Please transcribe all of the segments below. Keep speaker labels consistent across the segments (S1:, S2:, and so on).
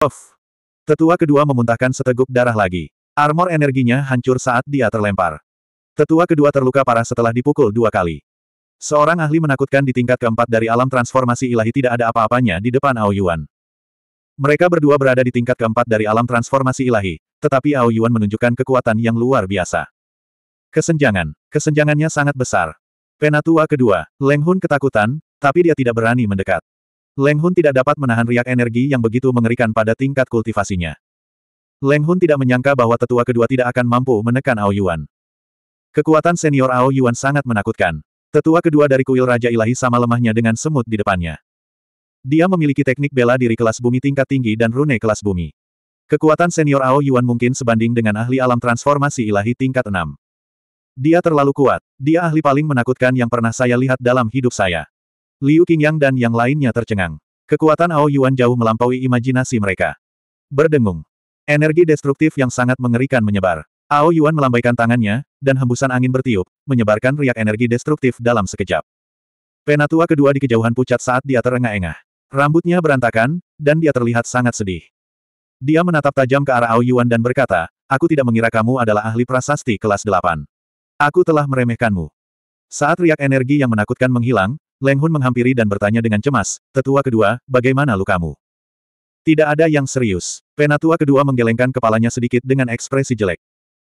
S1: Of. Tetua kedua memuntahkan seteguk darah lagi. Armor energinya hancur saat dia terlempar. Tetua kedua terluka parah setelah dipukul dua kali. Seorang ahli menakutkan di tingkat keempat dari alam transformasi ilahi tidak ada apa-apanya di depan Ao Yuan. Mereka berdua berada di tingkat keempat dari alam transformasi ilahi, tetapi Ao Yuan menunjukkan kekuatan yang luar biasa. Kesenjangan. Kesenjangannya sangat besar. Penatua kedua, Leng Hun ketakutan, tapi dia tidak berani mendekat. Leng Hun tidak dapat menahan riak energi yang begitu mengerikan pada tingkat kultivasinya. Leng Hun tidak menyangka bahwa tetua kedua tidak akan mampu menekan Ao Yuan. Kekuatan senior Ao Yuan sangat menakutkan. Tetua kedua dari kuil Raja Ilahi sama lemahnya dengan semut di depannya. Dia memiliki teknik bela diri kelas bumi tingkat tinggi dan rune kelas bumi. Kekuatan senior Ao Yuan mungkin sebanding dengan ahli alam transformasi ilahi tingkat 6. Dia terlalu kuat. Dia ahli paling menakutkan yang pernah saya lihat dalam hidup saya. Liu Qingyang dan yang lainnya tercengang. Kekuatan Ao Yuan jauh melampaui imajinasi mereka. Berdengung. Energi destruktif yang sangat mengerikan menyebar. Ao Yuan melambaikan tangannya, dan hembusan angin bertiup, menyebarkan riak energi destruktif dalam sekejap. Penatua kedua di kejauhan pucat saat dia terengah-engah. Rambutnya berantakan, dan dia terlihat sangat sedih. Dia menatap tajam ke arah Ao Yuan dan berkata, Aku tidak mengira kamu adalah ahli prasasti kelas delapan. Aku telah meremehkanmu. Saat riak energi yang menakutkan menghilang, Leng Hun menghampiri dan bertanya dengan cemas, tetua kedua, bagaimana lukamu? Tidak ada yang serius. Penatua kedua menggelengkan kepalanya sedikit dengan ekspresi jelek.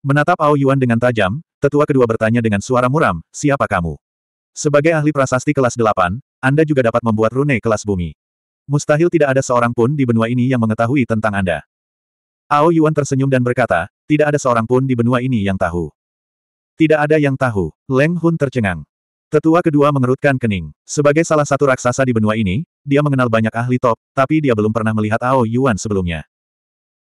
S1: Menatap Ao Yuan dengan tajam, tetua kedua bertanya dengan suara muram, siapa kamu? Sebagai ahli prasasti kelas delapan, Anda juga dapat membuat rune kelas bumi. Mustahil tidak ada seorang pun di benua ini yang mengetahui tentang Anda. Ao Yuan tersenyum dan berkata, tidak ada seorang pun di benua ini yang tahu. Tidak ada yang tahu. Leng Hun tercengang. Tetua kedua mengerutkan kening. Sebagai salah satu raksasa di benua ini, dia mengenal banyak ahli top, tapi dia belum pernah melihat Ao Yuan sebelumnya.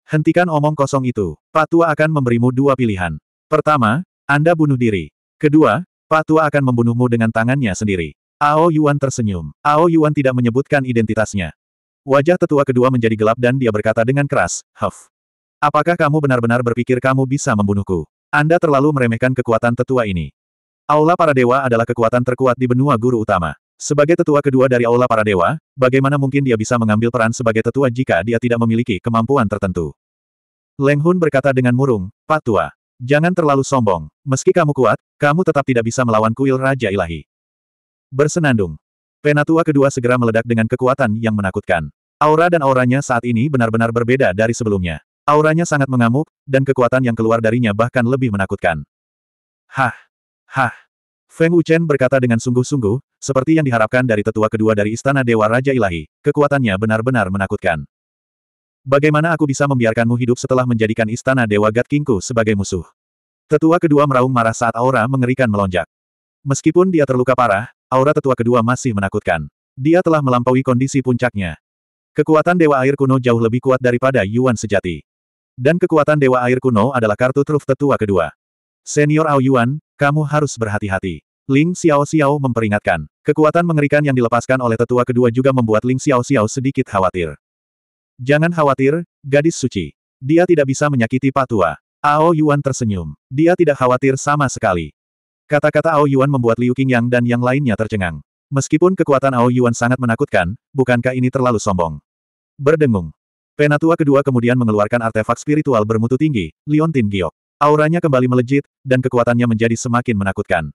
S1: Hentikan omong kosong itu. Pak Tua akan memberimu dua pilihan. Pertama, Anda bunuh diri. Kedua, Pak Tua akan membunuhmu dengan tangannya sendiri. Ao Yuan tersenyum. Ao Yuan tidak menyebutkan identitasnya. Wajah tetua kedua menjadi gelap dan dia berkata dengan keras, Huff. Apakah kamu benar-benar berpikir kamu bisa membunuhku? Anda terlalu meremehkan kekuatan tetua ini. Aula para dewa adalah kekuatan terkuat di benua guru utama. Sebagai tetua kedua dari Aula para dewa, bagaimana mungkin dia bisa mengambil peran sebagai tetua jika dia tidak memiliki kemampuan tertentu? Leng Hun berkata dengan murung, Pak Tua, jangan terlalu sombong. Meski kamu kuat, kamu tetap tidak bisa melawan kuil Raja Ilahi. Bersenandung. Penatua kedua segera meledak dengan kekuatan yang menakutkan. Aura dan auranya saat ini benar-benar berbeda dari sebelumnya. Auranya sangat mengamuk, dan kekuatan yang keluar darinya bahkan lebih menakutkan. Hah! Hah! Feng Wuchen berkata dengan sungguh-sungguh, seperti yang diharapkan dari tetua kedua dari Istana Dewa Raja Ilahi, kekuatannya benar-benar menakutkan. Bagaimana aku bisa membiarkanmu hidup setelah menjadikan Istana Dewa God Kingku sebagai musuh? Tetua kedua meraung marah saat aura mengerikan melonjak. Meskipun dia terluka parah, aura tetua kedua masih menakutkan. Dia telah melampaui kondisi puncaknya. Kekuatan Dewa Air Kuno jauh lebih kuat daripada Yuan sejati. Dan kekuatan Dewa Air Kuno adalah kartu truf tetua kedua. Senior Ao Yuan, kamu harus berhati-hati. Ling Xiao Xiao memperingatkan. Kekuatan mengerikan yang dilepaskan oleh tetua kedua juga membuat Ling Xiao Xiao sedikit khawatir. Jangan khawatir, gadis suci. Dia tidak bisa menyakiti Patua. Ao Yuan tersenyum. Dia tidak khawatir sama sekali. Kata-kata Ao Yuan membuat Liu Yang dan yang lainnya tercengang. Meskipun kekuatan Ao Yuan sangat menakutkan, bukankah ini terlalu sombong? Berdengung. Penatua kedua kemudian mengeluarkan artefak spiritual bermutu tinggi, Liontin Giok. Auranya kembali melejit, dan kekuatannya menjadi semakin menakutkan.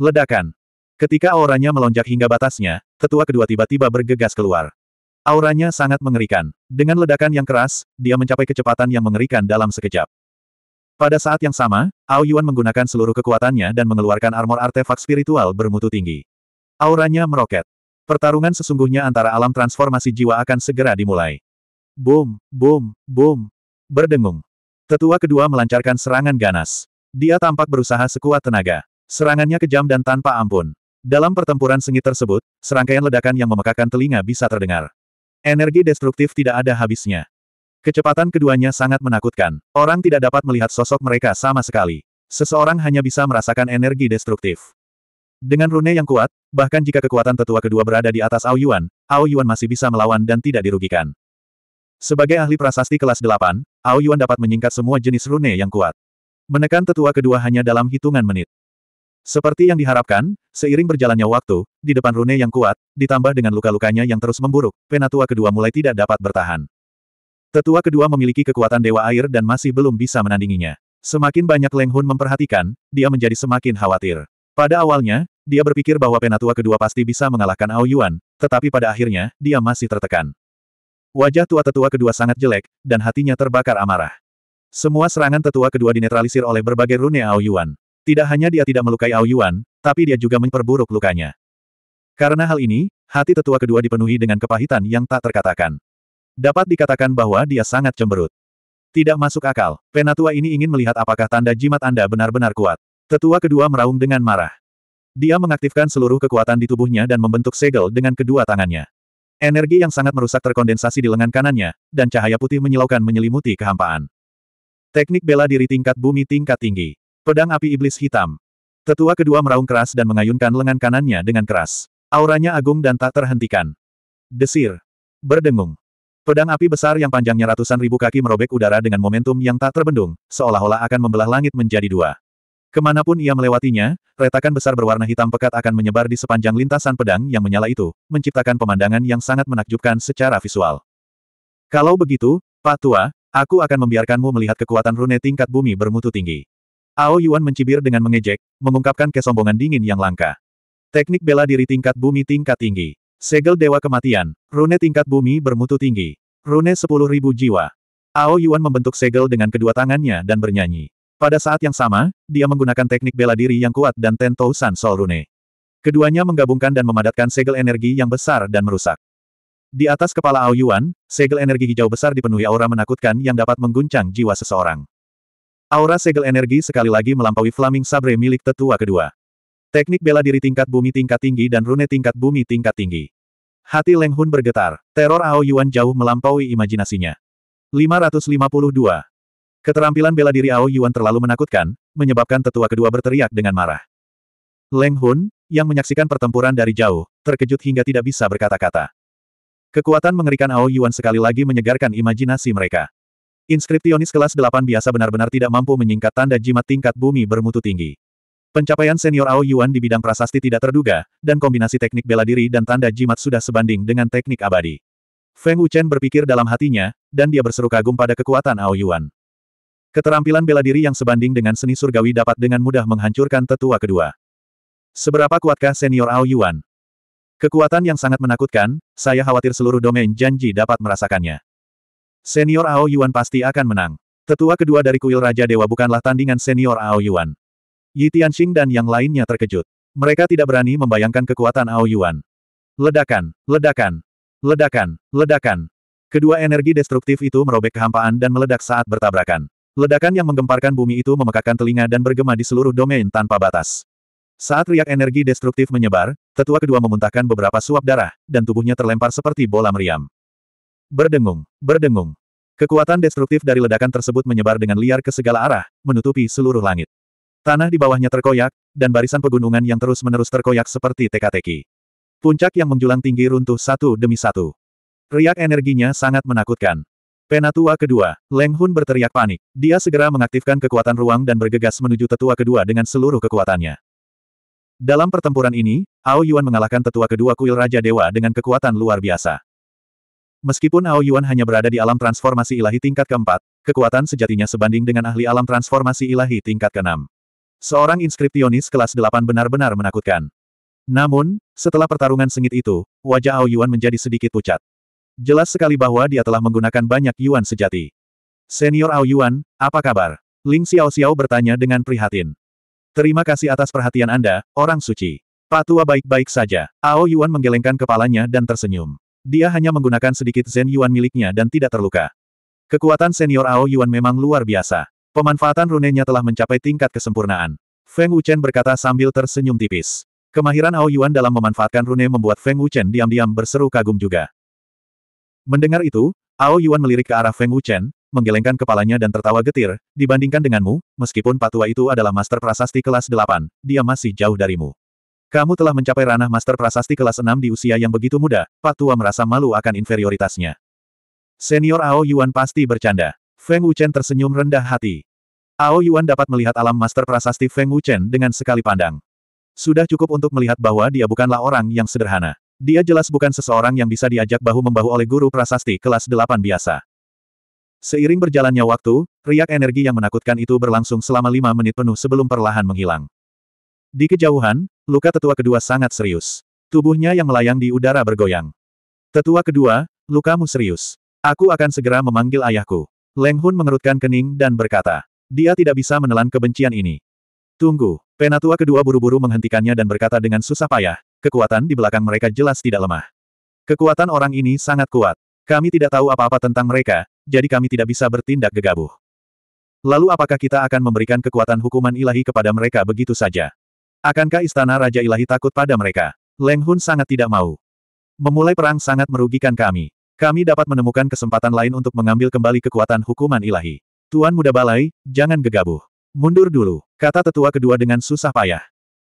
S1: Ledakan. Ketika auranya melonjak hingga batasnya, tetua kedua tiba-tiba bergegas keluar. Auranya sangat mengerikan. Dengan ledakan yang keras, dia mencapai kecepatan yang mengerikan dalam sekejap. Pada saat yang sama, Ao Yuan menggunakan seluruh kekuatannya dan mengeluarkan armor artefak spiritual bermutu tinggi. Auranya meroket. Pertarungan sesungguhnya antara alam transformasi jiwa akan segera dimulai. Boom, boom, boom. Berdengung. Tetua kedua melancarkan serangan ganas. Dia tampak berusaha sekuat tenaga. Serangannya kejam dan tanpa ampun. Dalam pertempuran sengit tersebut, serangkaian ledakan yang memekakan telinga bisa terdengar. Energi destruktif tidak ada habisnya. Kecepatan keduanya sangat menakutkan. Orang tidak dapat melihat sosok mereka sama sekali. Seseorang hanya bisa merasakan energi destruktif. Dengan rune yang kuat, bahkan jika kekuatan tetua kedua berada di atas Ao Yuan, Ao Yuan masih bisa melawan dan tidak dirugikan. Sebagai ahli prasasti kelas 8, Ao Yuan dapat menyingkat semua jenis rune yang kuat. Menekan tetua kedua hanya dalam hitungan menit. Seperti yang diharapkan, seiring berjalannya waktu, di depan rune yang kuat, ditambah dengan luka-lukanya yang terus memburuk, penatua kedua mulai tidak dapat bertahan. Tetua kedua memiliki kekuatan Dewa Air dan masih belum bisa menandinginya. Semakin banyak Leng Hun memperhatikan, dia menjadi semakin khawatir. Pada awalnya, dia berpikir bahwa penatua kedua pasti bisa mengalahkan Ao Yuan, tetapi pada akhirnya, dia masih tertekan. Wajah tua tetua kedua sangat jelek, dan hatinya terbakar amarah. Semua serangan tetua kedua dinetralisir oleh berbagai rune Ao Yuan. Tidak hanya dia tidak melukai Ao Yuan, tapi dia juga memperburuk lukanya. Karena hal ini, hati tetua kedua dipenuhi dengan kepahitan yang tak terkatakan. Dapat dikatakan bahwa dia sangat cemberut. Tidak masuk akal, penatua ini ingin melihat apakah tanda jimat Anda benar-benar kuat. Tetua kedua meraung dengan marah. Dia mengaktifkan seluruh kekuatan di tubuhnya dan membentuk segel dengan kedua tangannya. Energi yang sangat merusak terkondensasi di lengan kanannya, dan cahaya putih menyilaukan menyelimuti kehampaan. Teknik bela diri tingkat bumi tingkat tinggi. Pedang api iblis hitam. Tetua kedua meraung keras dan mengayunkan lengan kanannya dengan keras. Auranya agung dan tak terhentikan. Desir. Berdengung. Pedang api besar yang panjangnya ratusan ribu kaki merobek udara dengan momentum yang tak terbendung, seolah-olah akan membelah langit menjadi dua. Kemanapun ia melewatinya, retakan besar berwarna hitam pekat akan menyebar di sepanjang lintasan pedang yang menyala itu, menciptakan pemandangan yang sangat menakjubkan secara visual. Kalau begitu, Pak Tua, aku akan membiarkanmu melihat kekuatan rune tingkat bumi bermutu tinggi. Ao Yuan mencibir dengan mengejek, mengungkapkan kesombongan dingin yang langka. Teknik bela diri tingkat bumi tingkat tinggi. Segel Dewa Kematian, rune tingkat bumi bermutu tinggi. Rune 10.000 jiwa. Ao Yuan membentuk segel dengan kedua tangannya dan bernyanyi. Pada saat yang sama, dia menggunakan teknik bela diri yang kuat dan Tento San Sol Rune. Keduanya menggabungkan dan memadatkan segel energi yang besar dan merusak. Di atas kepala Ao Yuan, segel energi hijau besar dipenuhi aura menakutkan yang dapat mengguncang jiwa seseorang. Aura segel energi sekali lagi melampaui Flaming Sabre milik tetua kedua. Teknik bela diri tingkat bumi tingkat tinggi dan rune tingkat bumi tingkat tinggi. Hati Leng Hun bergetar, teror Ao Yuan jauh melampaui imajinasinya. 552. Keterampilan bela diri Ao Yuan terlalu menakutkan, menyebabkan tetua kedua berteriak dengan marah. Leng Hun, yang menyaksikan pertempuran dari jauh, terkejut hingga tidak bisa berkata-kata. Kekuatan mengerikan Ao Yuan sekali lagi menyegarkan imajinasi mereka. Inskriptionis kelas 8 biasa benar-benar tidak mampu menyingkat tanda jimat tingkat bumi bermutu tinggi. Pencapaian senior Ao Yuan di bidang prasasti tidak terduga, dan kombinasi teknik bela diri dan tanda jimat sudah sebanding dengan teknik abadi. Feng Wuchen berpikir dalam hatinya, dan dia berseru kagum pada kekuatan Ao Yuan. Keterampilan bela diri yang sebanding dengan seni surgawi dapat dengan mudah menghancurkan tetua kedua. Seberapa kuatkah senior Ao Yuan? Kekuatan yang sangat menakutkan, saya khawatir seluruh domain janji dapat merasakannya. Senior Ao Yuan pasti akan menang. Tetua kedua dari kuil Raja Dewa bukanlah tandingan senior Ao Yuan. Yi Tianxing dan yang lainnya terkejut. Mereka tidak berani membayangkan kekuatan Ao Yuan. Ledakan, ledakan, ledakan, ledakan. Kedua energi destruktif itu merobek kehampaan dan meledak saat bertabrakan. Ledakan yang menggemparkan bumi itu memekakkan telinga dan bergema di seluruh domain tanpa batas. Saat riak energi destruktif menyebar, tetua kedua memuntahkan beberapa suap darah, dan tubuhnya terlempar seperti bola meriam. Berdengung, berdengung. Kekuatan destruktif dari ledakan tersebut menyebar dengan liar ke segala arah, menutupi seluruh langit. Tanah di bawahnya terkoyak, dan barisan pegunungan yang terus-menerus terkoyak seperti teka-teki. Puncak yang menjulang tinggi runtuh satu demi satu. Riak energinya sangat menakutkan. Penatua kedua, Leng Hun berteriak panik. Dia segera mengaktifkan kekuatan ruang dan bergegas menuju tetua kedua dengan seluruh kekuatannya. Dalam pertempuran ini, Ao Yuan mengalahkan tetua kedua kuil Raja Dewa dengan kekuatan luar biasa. Meskipun Ao Yuan hanya berada di alam transformasi ilahi tingkat keempat, kekuatan sejatinya sebanding dengan ahli alam transformasi ilahi tingkat keenam. Seorang inskriptionis kelas delapan benar-benar menakutkan. Namun, setelah pertarungan sengit itu, wajah Ao Yuan menjadi sedikit pucat. Jelas sekali bahwa dia telah menggunakan banyak yuan sejati. Senior Ao Yuan, apa kabar? Ling Xiao Xiao bertanya dengan prihatin. Terima kasih atas perhatian Anda, orang suci. Patua baik-baik saja. Ao Yuan menggelengkan kepalanya dan tersenyum. Dia hanya menggunakan sedikit Zen Yuan miliknya dan tidak terluka. Kekuatan senior Ao Yuan memang luar biasa. Pemanfaatan runenya telah mencapai tingkat kesempurnaan. Feng Wuchen berkata sambil tersenyum tipis. Kemahiran Ao Yuan dalam memanfaatkan rune membuat Feng Wuchen diam-diam berseru kagum juga. Mendengar itu, Ao Yuan melirik ke arah Feng Wuchen, menggelengkan kepalanya dan tertawa getir, dibandingkan denganmu, meskipun patua itu adalah master prasasti kelas 8, dia masih jauh darimu. Kamu telah mencapai ranah master prasasti kelas 6 di usia yang begitu muda, patua merasa malu akan inferioritasnya. Senior Ao Yuan pasti bercanda. Feng Wuchen tersenyum rendah hati. Ao Yuan dapat melihat alam master prasasti Feng Wuchen dengan sekali pandang. Sudah cukup untuk melihat bahwa dia bukanlah orang yang sederhana. Dia jelas bukan seseorang yang bisa diajak bahu-membahu oleh guru prasasti kelas 8 biasa. Seiring berjalannya waktu, riak energi yang menakutkan itu berlangsung selama lima menit penuh sebelum perlahan menghilang. Di kejauhan, luka tetua kedua sangat serius. Tubuhnya yang melayang di udara bergoyang. Tetua kedua, lukamu serius. Aku akan segera memanggil ayahku. Leng Hun mengerutkan kening dan berkata. Dia tidak bisa menelan kebencian ini. Tunggu, penatua kedua buru-buru menghentikannya dan berkata dengan susah payah, kekuatan di belakang mereka jelas tidak lemah. Kekuatan orang ini sangat kuat. Kami tidak tahu apa-apa tentang mereka, jadi kami tidak bisa bertindak gegabah. Lalu apakah kita akan memberikan kekuatan hukuman ilahi kepada mereka begitu saja? Akankah istana Raja Ilahi takut pada mereka? Leng Hun sangat tidak mau. Memulai perang sangat merugikan kami. Kami dapat menemukan kesempatan lain untuk mengambil kembali kekuatan hukuman ilahi. Tuan Muda Balai, jangan gegabah. Mundur dulu, kata tetua kedua dengan susah payah.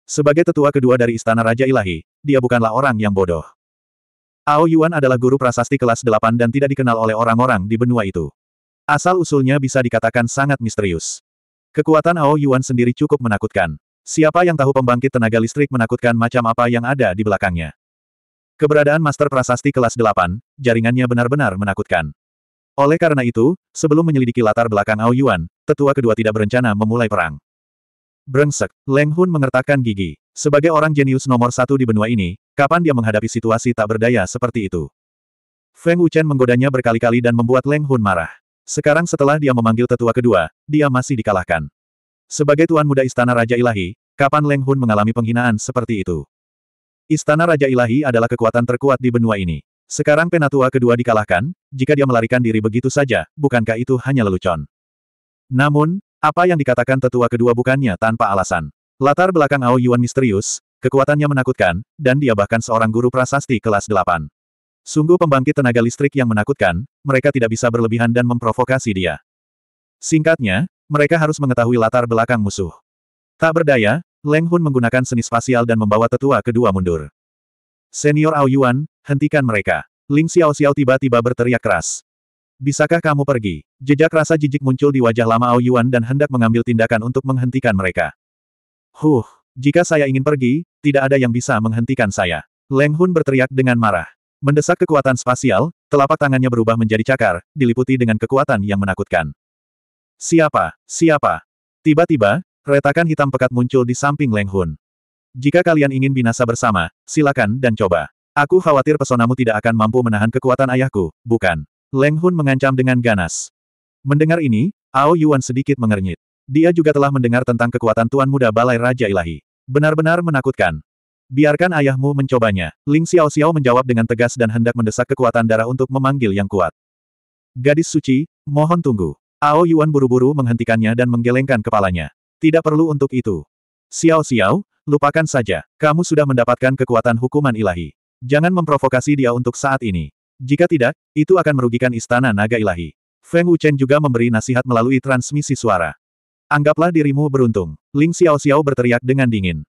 S1: Sebagai tetua kedua dari Istana Raja Ilahi, dia bukanlah orang yang bodoh. Ao Yuan adalah guru prasasti kelas 8 dan tidak dikenal oleh orang-orang di benua itu. Asal-usulnya bisa dikatakan sangat misterius. Kekuatan Ao Yuan sendiri cukup menakutkan. Siapa yang tahu pembangkit tenaga listrik menakutkan macam apa yang ada di belakangnya? Keberadaan Master Prasasti kelas 8, jaringannya benar-benar menakutkan. Oleh karena itu, sebelum menyelidiki latar belakang Ao Yuan, tetua kedua tidak berencana memulai perang. Brengsek, Leng Hun mengertakkan gigi. Sebagai orang jenius nomor satu di benua ini, kapan dia menghadapi situasi tak berdaya seperti itu? Feng Wuchen menggodanya berkali-kali dan membuat Leng Hun marah. Sekarang setelah dia memanggil tetua kedua, dia masih dikalahkan. Sebagai tuan muda Istana Raja Ilahi, kapan Leng Hun mengalami penghinaan seperti itu? Istana Raja Ilahi adalah kekuatan terkuat di benua ini. Sekarang penatua kedua dikalahkan, jika dia melarikan diri begitu saja, bukankah itu hanya lelucon? Namun, apa yang dikatakan tetua kedua bukannya tanpa alasan. Latar belakang Ao Yuan misterius, kekuatannya menakutkan, dan dia bahkan seorang guru prasasti kelas 8. Sungguh pembangkit tenaga listrik yang menakutkan, mereka tidak bisa berlebihan dan memprovokasi dia. Singkatnya, mereka harus mengetahui latar belakang musuh. Tak berdaya, Leng Hun menggunakan seni spasial dan membawa tetua kedua mundur. Senior Ao Yuan, hentikan mereka. Ling Xiao Xiao tiba-tiba berteriak keras. Bisakah kamu pergi? Jejak rasa jijik muncul di wajah lama Ao Yuan dan hendak mengambil tindakan untuk menghentikan mereka. Huh, jika saya ingin pergi, tidak ada yang bisa menghentikan saya. Leng Hun berteriak dengan marah. Mendesak kekuatan spasial, telapak tangannya berubah menjadi cakar, diliputi dengan kekuatan yang menakutkan. Siapa? Siapa? Tiba-tiba, retakan hitam pekat muncul di samping Leng Hun. Jika kalian ingin binasa bersama, silakan dan coba. Aku khawatir pesonamu tidak akan mampu menahan kekuatan ayahku, bukan? Leng Hun mengancam dengan ganas. Mendengar ini, Ao Yuan sedikit mengernyit. Dia juga telah mendengar tentang kekuatan Tuan Muda Balai Raja Ilahi. Benar-benar menakutkan. Biarkan ayahmu mencobanya. Ling Xiao Xiao menjawab dengan tegas dan hendak mendesak kekuatan darah untuk memanggil yang kuat. Gadis suci, mohon tunggu. Ao Yuan buru-buru menghentikannya dan menggelengkan kepalanya. Tidak perlu untuk itu. Xiao Xiao, lupakan saja. Kamu sudah mendapatkan kekuatan hukuman ilahi. Jangan memprovokasi dia untuk saat ini. Jika tidak, itu akan merugikan istana naga ilahi. Feng Wuchen juga memberi nasihat melalui transmisi suara. Anggaplah dirimu beruntung. Ling Xiao Xiao berteriak dengan dingin.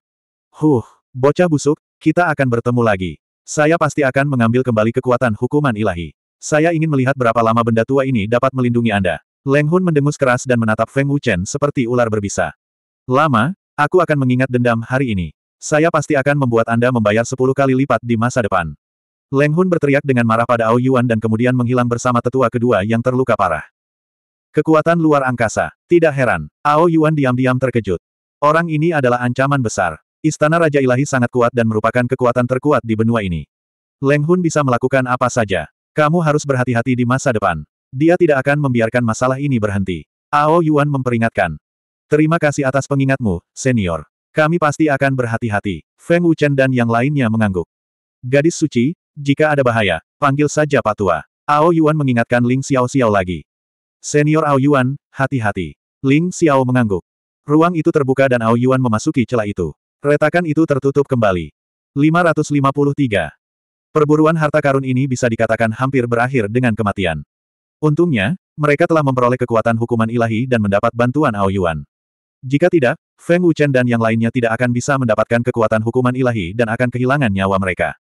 S1: Huh, bocah busuk, kita akan bertemu lagi. Saya pasti akan mengambil kembali kekuatan hukuman ilahi. Saya ingin melihat berapa lama benda tua ini dapat melindungi Anda. Leng Hun mendengus keras dan menatap Feng Wuchen seperti ular berbisa. Lama, aku akan mengingat dendam hari ini. Saya pasti akan membuat Anda membayar 10 kali lipat di masa depan. Leng Hun berteriak dengan marah pada Ao Yuan dan kemudian menghilang bersama tetua kedua yang terluka parah. Kekuatan luar angkasa. Tidak heran, Ao Yuan diam-diam terkejut. Orang ini adalah ancaman besar. Istana Raja Ilahi sangat kuat dan merupakan kekuatan terkuat di benua ini. Leng Hun bisa melakukan apa saja. Kamu harus berhati-hati di masa depan. Dia tidak akan membiarkan masalah ini berhenti. Ao Yuan memperingatkan. Terima kasih atas pengingatmu, senior. Kami pasti akan berhati-hati. Feng Wuchen dan yang lainnya mengangguk. Gadis suci, jika ada bahaya, panggil saja Patua. Ao Yuan mengingatkan Ling Xiao Xiao lagi. Senior Ao Yuan, hati-hati. Ling Xiao mengangguk. Ruang itu terbuka dan Ao Yuan memasuki celah itu. Retakan itu tertutup kembali. 553. Perburuan harta karun ini bisa dikatakan hampir berakhir dengan kematian. Untungnya, mereka telah memperoleh kekuatan hukuman ilahi dan mendapat bantuan Ao Yuan. Jika tidak, Feng Wuchen dan yang lainnya tidak akan bisa mendapatkan kekuatan hukuman ilahi dan akan kehilangan nyawa mereka.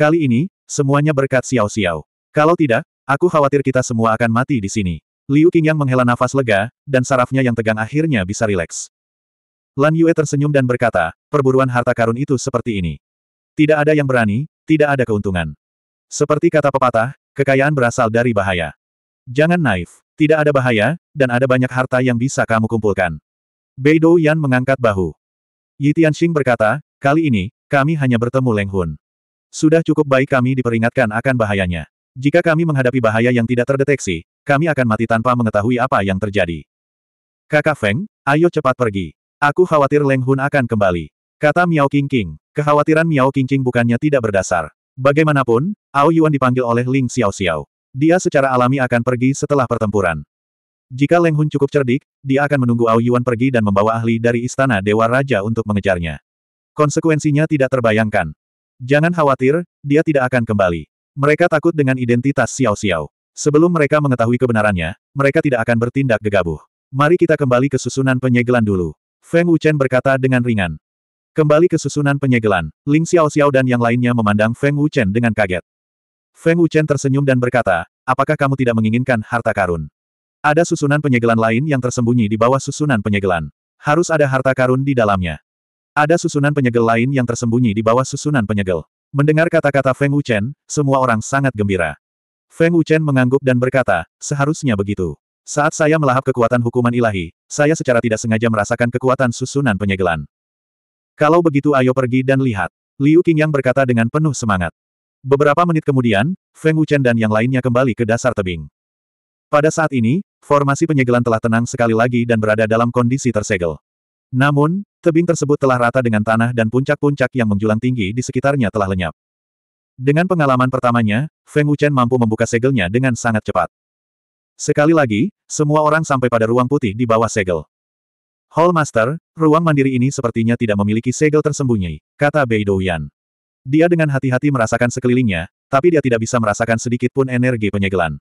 S1: Kali ini, semuanya berkat Xiao Xiao. Kalau tidak, aku khawatir kita semua akan mati di sini. Liu Qingyang menghela nafas lega, dan sarafnya yang tegang akhirnya bisa rileks. Lan Yue tersenyum dan berkata, perburuan harta karun itu seperti ini. Tidak ada yang berani, tidak ada keuntungan. Seperti kata pepatah, kekayaan berasal dari bahaya. Jangan naif, tidak ada bahaya, dan ada banyak harta yang bisa kamu kumpulkan. Beidou Yan mengangkat bahu. Yi Tianxing berkata, kali ini, kami hanya bertemu Leng Hun. Sudah cukup baik kami diperingatkan akan bahayanya. Jika kami menghadapi bahaya yang tidak terdeteksi, kami akan mati tanpa mengetahui apa yang terjadi. Kakak Feng, ayo cepat pergi. Aku khawatir Leng Hun akan kembali. Kata Miao King King, kekhawatiran Miao King King bukannya tidak berdasar. Bagaimanapun, Ao Yuan dipanggil oleh Ling Xiao Xiao. Dia secara alami akan pergi setelah pertempuran. Jika Leng Hun cukup cerdik, dia akan menunggu Ao Yuan pergi dan membawa ahli dari istana Dewa Raja untuk mengejarnya. Konsekuensinya tidak terbayangkan. Jangan khawatir, dia tidak akan kembali. Mereka takut dengan identitas Xiao Xiao. Sebelum mereka mengetahui kebenarannya, mereka tidak akan bertindak gegabah. Mari kita kembali ke susunan penyegelan dulu. Feng Wuchen berkata dengan ringan. Kembali ke susunan penyegelan, Ling Xiao Xiao dan yang lainnya memandang Feng Wuchen dengan kaget. Feng Wuchen tersenyum dan berkata, apakah kamu tidak menginginkan harta karun? Ada susunan penyegelan lain yang tersembunyi di bawah susunan penyegelan. Harus ada harta karun di dalamnya. Ada susunan penyegel lain yang tersembunyi di bawah susunan penyegel. Mendengar kata-kata Feng Wuchen, semua orang sangat gembira. Feng Wuchen mengangguk dan berkata, seharusnya begitu. Saat saya melahap kekuatan hukuman ilahi, saya secara tidak sengaja merasakan kekuatan susunan penyegelan. Kalau begitu ayo pergi dan lihat. Liu Qing yang berkata dengan penuh semangat. Beberapa menit kemudian, Feng Wuchen dan yang lainnya kembali ke dasar tebing. Pada saat ini, formasi penyegelan telah tenang sekali lagi dan berada dalam kondisi tersegel. Namun, tebing tersebut telah rata dengan tanah dan puncak-puncak yang menjulang tinggi di sekitarnya telah lenyap. Dengan pengalaman pertamanya, Feng Wuchen mampu membuka segelnya dengan sangat cepat. Sekali lagi, semua orang sampai pada ruang putih di bawah segel. Hall Master, ruang mandiri ini sepertinya tidak memiliki segel tersembunyi, kata Bei Douyan. Dia dengan hati-hati merasakan sekelilingnya, tapi dia tidak bisa merasakan sedikit pun energi penyegelan.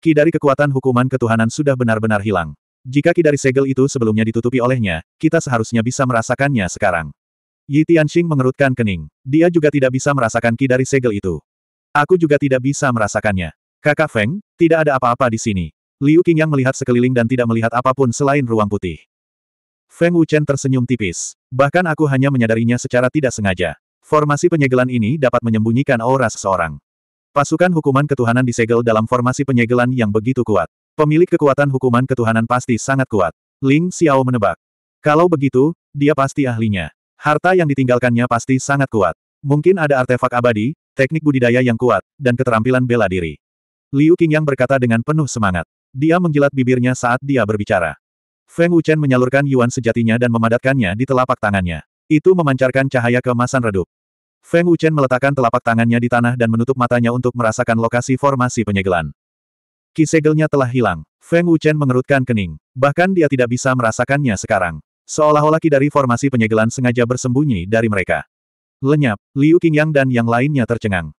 S1: Ki dari kekuatan hukuman ketuhanan sudah benar-benar hilang. Jika ki dari segel itu sebelumnya ditutupi olehnya, kita seharusnya bisa merasakannya sekarang. Yi Tianxing mengerutkan kening. Dia juga tidak bisa merasakan ki dari segel itu. Aku juga tidak bisa merasakannya. Kakak Feng, tidak ada apa-apa di sini. Liu Qingyang melihat sekeliling dan tidak melihat apapun selain ruang putih. Feng Wuchen tersenyum tipis. Bahkan aku hanya menyadarinya secara tidak sengaja. Formasi penyegelan ini dapat menyembunyikan aura seseorang. Pasukan hukuman ketuhanan disegel dalam formasi penyegelan yang begitu kuat. Pemilik kekuatan hukuman ketuhanan pasti sangat kuat. Ling Xiao menebak. Kalau begitu, dia pasti ahlinya. Harta yang ditinggalkannya pasti sangat kuat. Mungkin ada artefak abadi, teknik budidaya yang kuat, dan keterampilan bela diri. Liu Qingyang berkata dengan penuh semangat. Dia menjilat bibirnya saat dia berbicara. Feng Wuchen menyalurkan yuan sejatinya dan memadatkannya di telapak tangannya. Itu memancarkan cahaya kemasan redup. Feng Wuchen meletakkan telapak tangannya di tanah dan menutup matanya untuk merasakan lokasi formasi penyegelan. Kisegelnya telah hilang. Feng Wuchen mengerutkan kening. Bahkan dia tidak bisa merasakannya sekarang. Seolah-olah dari formasi penyegelan sengaja bersembunyi dari mereka. Lenyap, Liu Qingyang dan yang lainnya tercengang.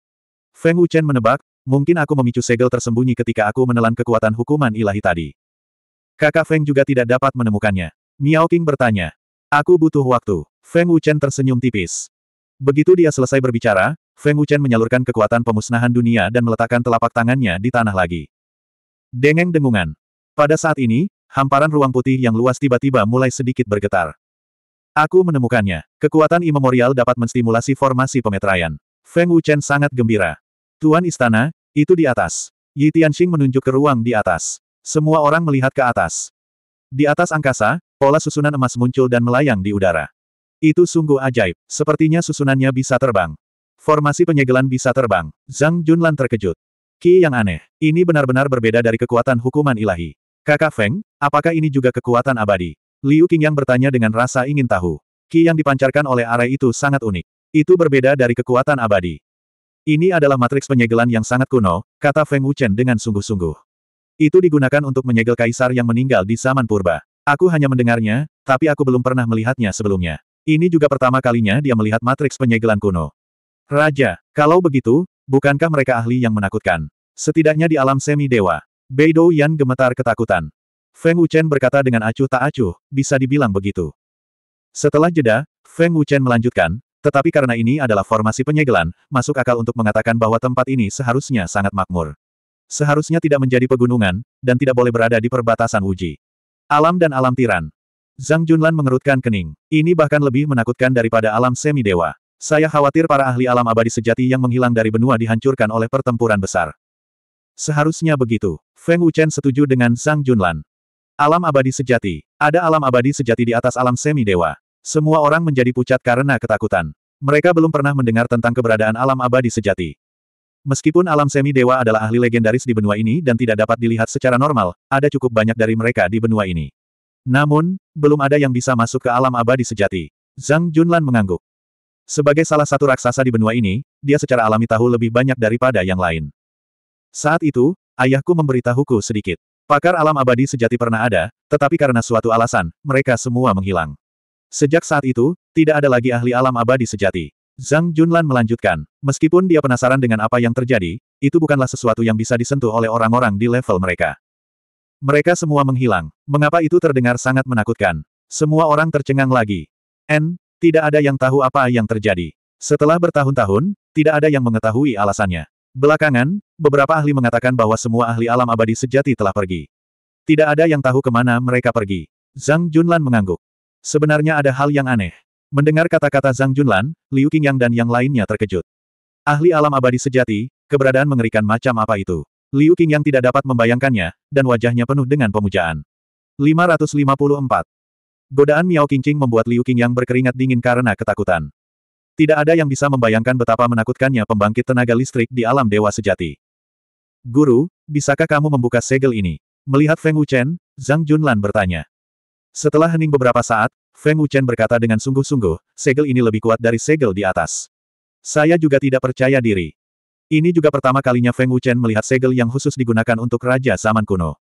S1: Feng Wuchen menebak, mungkin aku memicu segel tersembunyi ketika aku menelan kekuatan hukuman ilahi tadi. Kakak Feng juga tidak dapat menemukannya. Miao Qing bertanya. Aku butuh waktu. Feng Wuchen tersenyum tipis. Begitu dia selesai berbicara, Feng Wuchen menyalurkan kekuatan pemusnahan dunia dan meletakkan telapak tangannya di tanah lagi. Dengeng dengungan. Pada saat ini, hamparan ruang putih yang luas tiba-tiba mulai sedikit bergetar. Aku menemukannya. Kekuatan imemorial dapat menstimulasi formasi pemetraian. Feng Wuchen sangat gembira. Tuan Istana, itu di atas. Yi Tianxing menunjuk ke ruang di atas. Semua orang melihat ke atas. Di atas angkasa, pola susunan emas muncul dan melayang di udara. Itu sungguh ajaib. Sepertinya susunannya bisa terbang. Formasi penyegelan bisa terbang. Zhang Junlan terkejut. Ki yang aneh. Ini benar-benar berbeda dari kekuatan hukuman ilahi. Kakak Feng, apakah ini juga kekuatan abadi? Liu King yang bertanya dengan rasa ingin tahu. Ki yang dipancarkan oleh arai itu sangat unik. Itu berbeda dari kekuatan abadi. Ini adalah matriks penyegelan yang sangat kuno, kata Feng Wuchen dengan sungguh-sungguh. Itu digunakan untuk menyegel kaisar yang meninggal di zaman purba. Aku hanya mendengarnya, tapi aku belum pernah melihatnya sebelumnya. Ini juga pertama kalinya dia melihat matriks penyegelan kuno. Raja, kalau begitu, Bukankah mereka ahli yang menakutkan? Setidaknya di alam semi-dewa. Beidou Yan gemetar ketakutan. Feng Wuchen berkata dengan acuh tak acuh, bisa dibilang begitu. Setelah jeda, Feng Wuchen melanjutkan, tetapi karena ini adalah formasi penyegelan, masuk akal untuk mengatakan bahwa tempat ini seharusnya sangat makmur. Seharusnya tidak menjadi pegunungan, dan tidak boleh berada di perbatasan uji. Alam dan alam tiran. Zhang Junlan mengerutkan kening. Ini bahkan lebih menakutkan daripada alam semi-dewa. Saya khawatir para ahli alam abadi sejati yang menghilang dari benua dihancurkan oleh pertempuran besar. Seharusnya begitu. Feng Wuchen setuju dengan Zhang Junlan. Alam abadi sejati. Ada alam abadi sejati di atas alam semi-dewa. Semua orang menjadi pucat karena ketakutan. Mereka belum pernah mendengar tentang keberadaan alam abadi sejati. Meskipun alam semi-dewa adalah ahli legendaris di benua ini dan tidak dapat dilihat secara normal, ada cukup banyak dari mereka di benua ini. Namun, belum ada yang bisa masuk ke alam abadi sejati. Zhang Junlan mengangguk. Sebagai salah satu raksasa di benua ini, dia secara alami tahu lebih banyak daripada yang lain. Saat itu, ayahku memberitahuku sedikit. Pakar alam abadi sejati pernah ada, tetapi karena suatu alasan, mereka semua menghilang. Sejak saat itu, tidak ada lagi ahli alam abadi sejati. Zhang Junlan melanjutkan, meskipun dia penasaran dengan apa yang terjadi, itu bukanlah sesuatu yang bisa disentuh oleh orang-orang di level mereka. Mereka semua menghilang. Mengapa itu terdengar sangat menakutkan? Semua orang tercengang lagi. N, tidak ada yang tahu apa yang terjadi. Setelah bertahun-tahun, tidak ada yang mengetahui alasannya. Belakangan, beberapa ahli mengatakan bahwa semua ahli alam abadi sejati telah pergi. Tidak ada yang tahu kemana mereka pergi. Zhang Junlan mengangguk. Sebenarnya ada hal yang aneh. Mendengar kata-kata Zhang Junlan, Liu Qingyang dan yang lainnya terkejut. Ahli alam abadi sejati, keberadaan mengerikan macam apa itu. Liu Qingyang tidak dapat membayangkannya, dan wajahnya penuh dengan pemujaan. 554. Godaan Miao Qingqing membuat Liu Qing yang berkeringat dingin karena ketakutan. Tidak ada yang bisa membayangkan betapa menakutkannya pembangkit tenaga listrik di alam dewa sejati. Guru, bisakah kamu membuka segel ini? Melihat Feng Wuchen, Zhang Junlan bertanya. Setelah hening beberapa saat, Feng Wuchen berkata dengan sungguh-sungguh, segel ini lebih kuat dari segel di atas. Saya juga tidak percaya diri. Ini juga pertama kalinya Feng Wuchen melihat segel yang khusus digunakan untuk raja zaman kuno.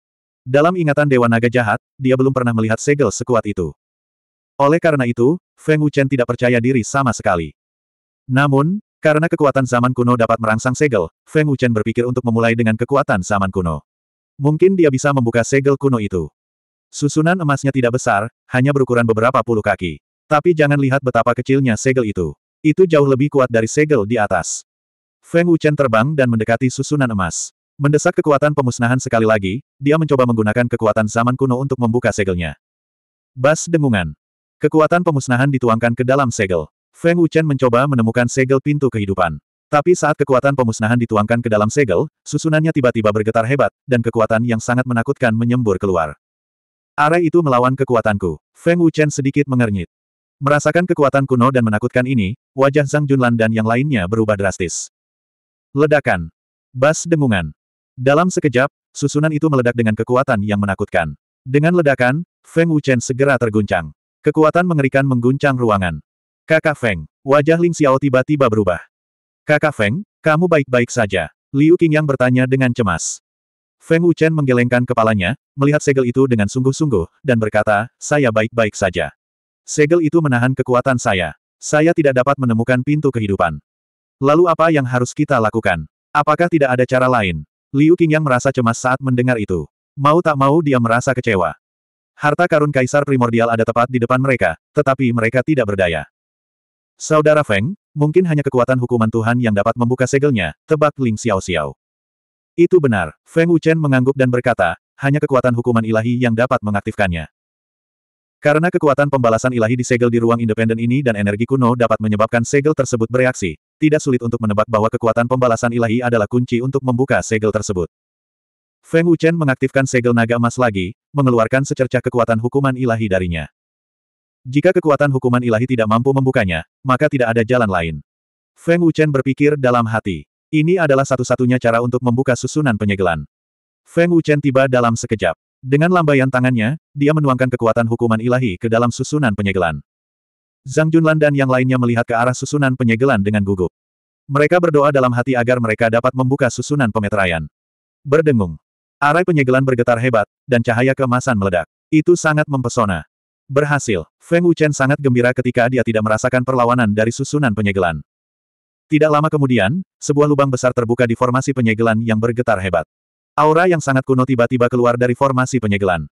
S1: Dalam ingatan Dewa Naga Jahat, dia belum pernah melihat segel sekuat itu. Oleh karena itu, Feng Wuchen tidak percaya diri sama sekali. Namun, karena kekuatan zaman kuno dapat merangsang segel, Feng Wuchen berpikir untuk memulai dengan kekuatan zaman kuno. Mungkin dia bisa membuka segel kuno itu. Susunan emasnya tidak besar, hanya berukuran beberapa puluh kaki. Tapi jangan lihat betapa kecilnya segel itu. Itu jauh lebih kuat dari segel di atas. Feng Wuchen terbang dan mendekati susunan emas. Mendesak kekuatan pemusnahan sekali lagi, dia mencoba menggunakan kekuatan zaman kuno untuk membuka segelnya. Bas dengungan. Kekuatan pemusnahan dituangkan ke dalam segel. Feng Wuchen mencoba menemukan segel pintu kehidupan. Tapi saat kekuatan pemusnahan dituangkan ke dalam segel, susunannya tiba-tiba bergetar hebat, dan kekuatan yang sangat menakutkan menyembur keluar. Arah itu melawan kekuatanku. Feng Wuchen sedikit mengernyit. Merasakan kekuatan kuno dan menakutkan ini, wajah Zhang Junlan dan yang lainnya berubah drastis. Ledakan. Bas dengungan. Dalam sekejap, susunan itu meledak dengan kekuatan yang menakutkan. Dengan ledakan, Feng Wuchen segera terguncang. Kekuatan mengerikan mengguncang ruangan. Kakak Feng, wajah Ling Xiao tiba-tiba berubah. Kakak Feng, kamu baik-baik saja. Liu Qingyang bertanya dengan cemas. Feng Wuchen menggelengkan kepalanya, melihat segel itu dengan sungguh-sungguh, dan berkata, saya baik-baik saja. Segel itu menahan kekuatan saya. Saya tidak dapat menemukan pintu kehidupan. Lalu apa yang harus kita lakukan? Apakah tidak ada cara lain? Liu Qingyang merasa cemas saat mendengar itu. Mau tak mau dia merasa kecewa. Harta karun kaisar primordial ada tepat di depan mereka, tetapi mereka tidak berdaya. Saudara Feng, mungkin hanya kekuatan hukuman Tuhan yang dapat membuka segelnya, tebak Ling Xiao Xiao. Itu benar, Feng Wuchen mengangguk dan berkata, hanya kekuatan hukuman ilahi yang dapat mengaktifkannya. Karena kekuatan pembalasan ilahi disegel di ruang independen ini dan energi kuno dapat menyebabkan segel tersebut bereaksi, tidak sulit untuk menebak bahwa kekuatan pembalasan ilahi adalah kunci untuk membuka segel tersebut. Feng Wuchen mengaktifkan segel naga emas lagi, mengeluarkan secercah kekuatan hukuman ilahi darinya. Jika kekuatan hukuman ilahi tidak mampu membukanya, maka tidak ada jalan lain. Feng Wuchen berpikir dalam hati. Ini adalah satu-satunya cara untuk membuka susunan penyegelan. Feng Wuchen tiba dalam sekejap. Dengan lambaian tangannya, dia menuangkan kekuatan hukuman ilahi ke dalam susunan penyegelan. Zhang Junlan dan yang lainnya melihat ke arah susunan penyegelan dengan gugup. Mereka berdoa dalam hati agar mereka dapat membuka susunan pemeteraian. Berdengung. Arai penyegelan bergetar hebat, dan cahaya kemasan meledak. Itu sangat mempesona. Berhasil, Feng Wuchen sangat gembira ketika dia tidak merasakan perlawanan dari susunan penyegelan. Tidak lama kemudian, sebuah lubang besar terbuka di formasi penyegelan yang bergetar hebat. Aura yang sangat kuno tiba-tiba keluar dari formasi penyegelan.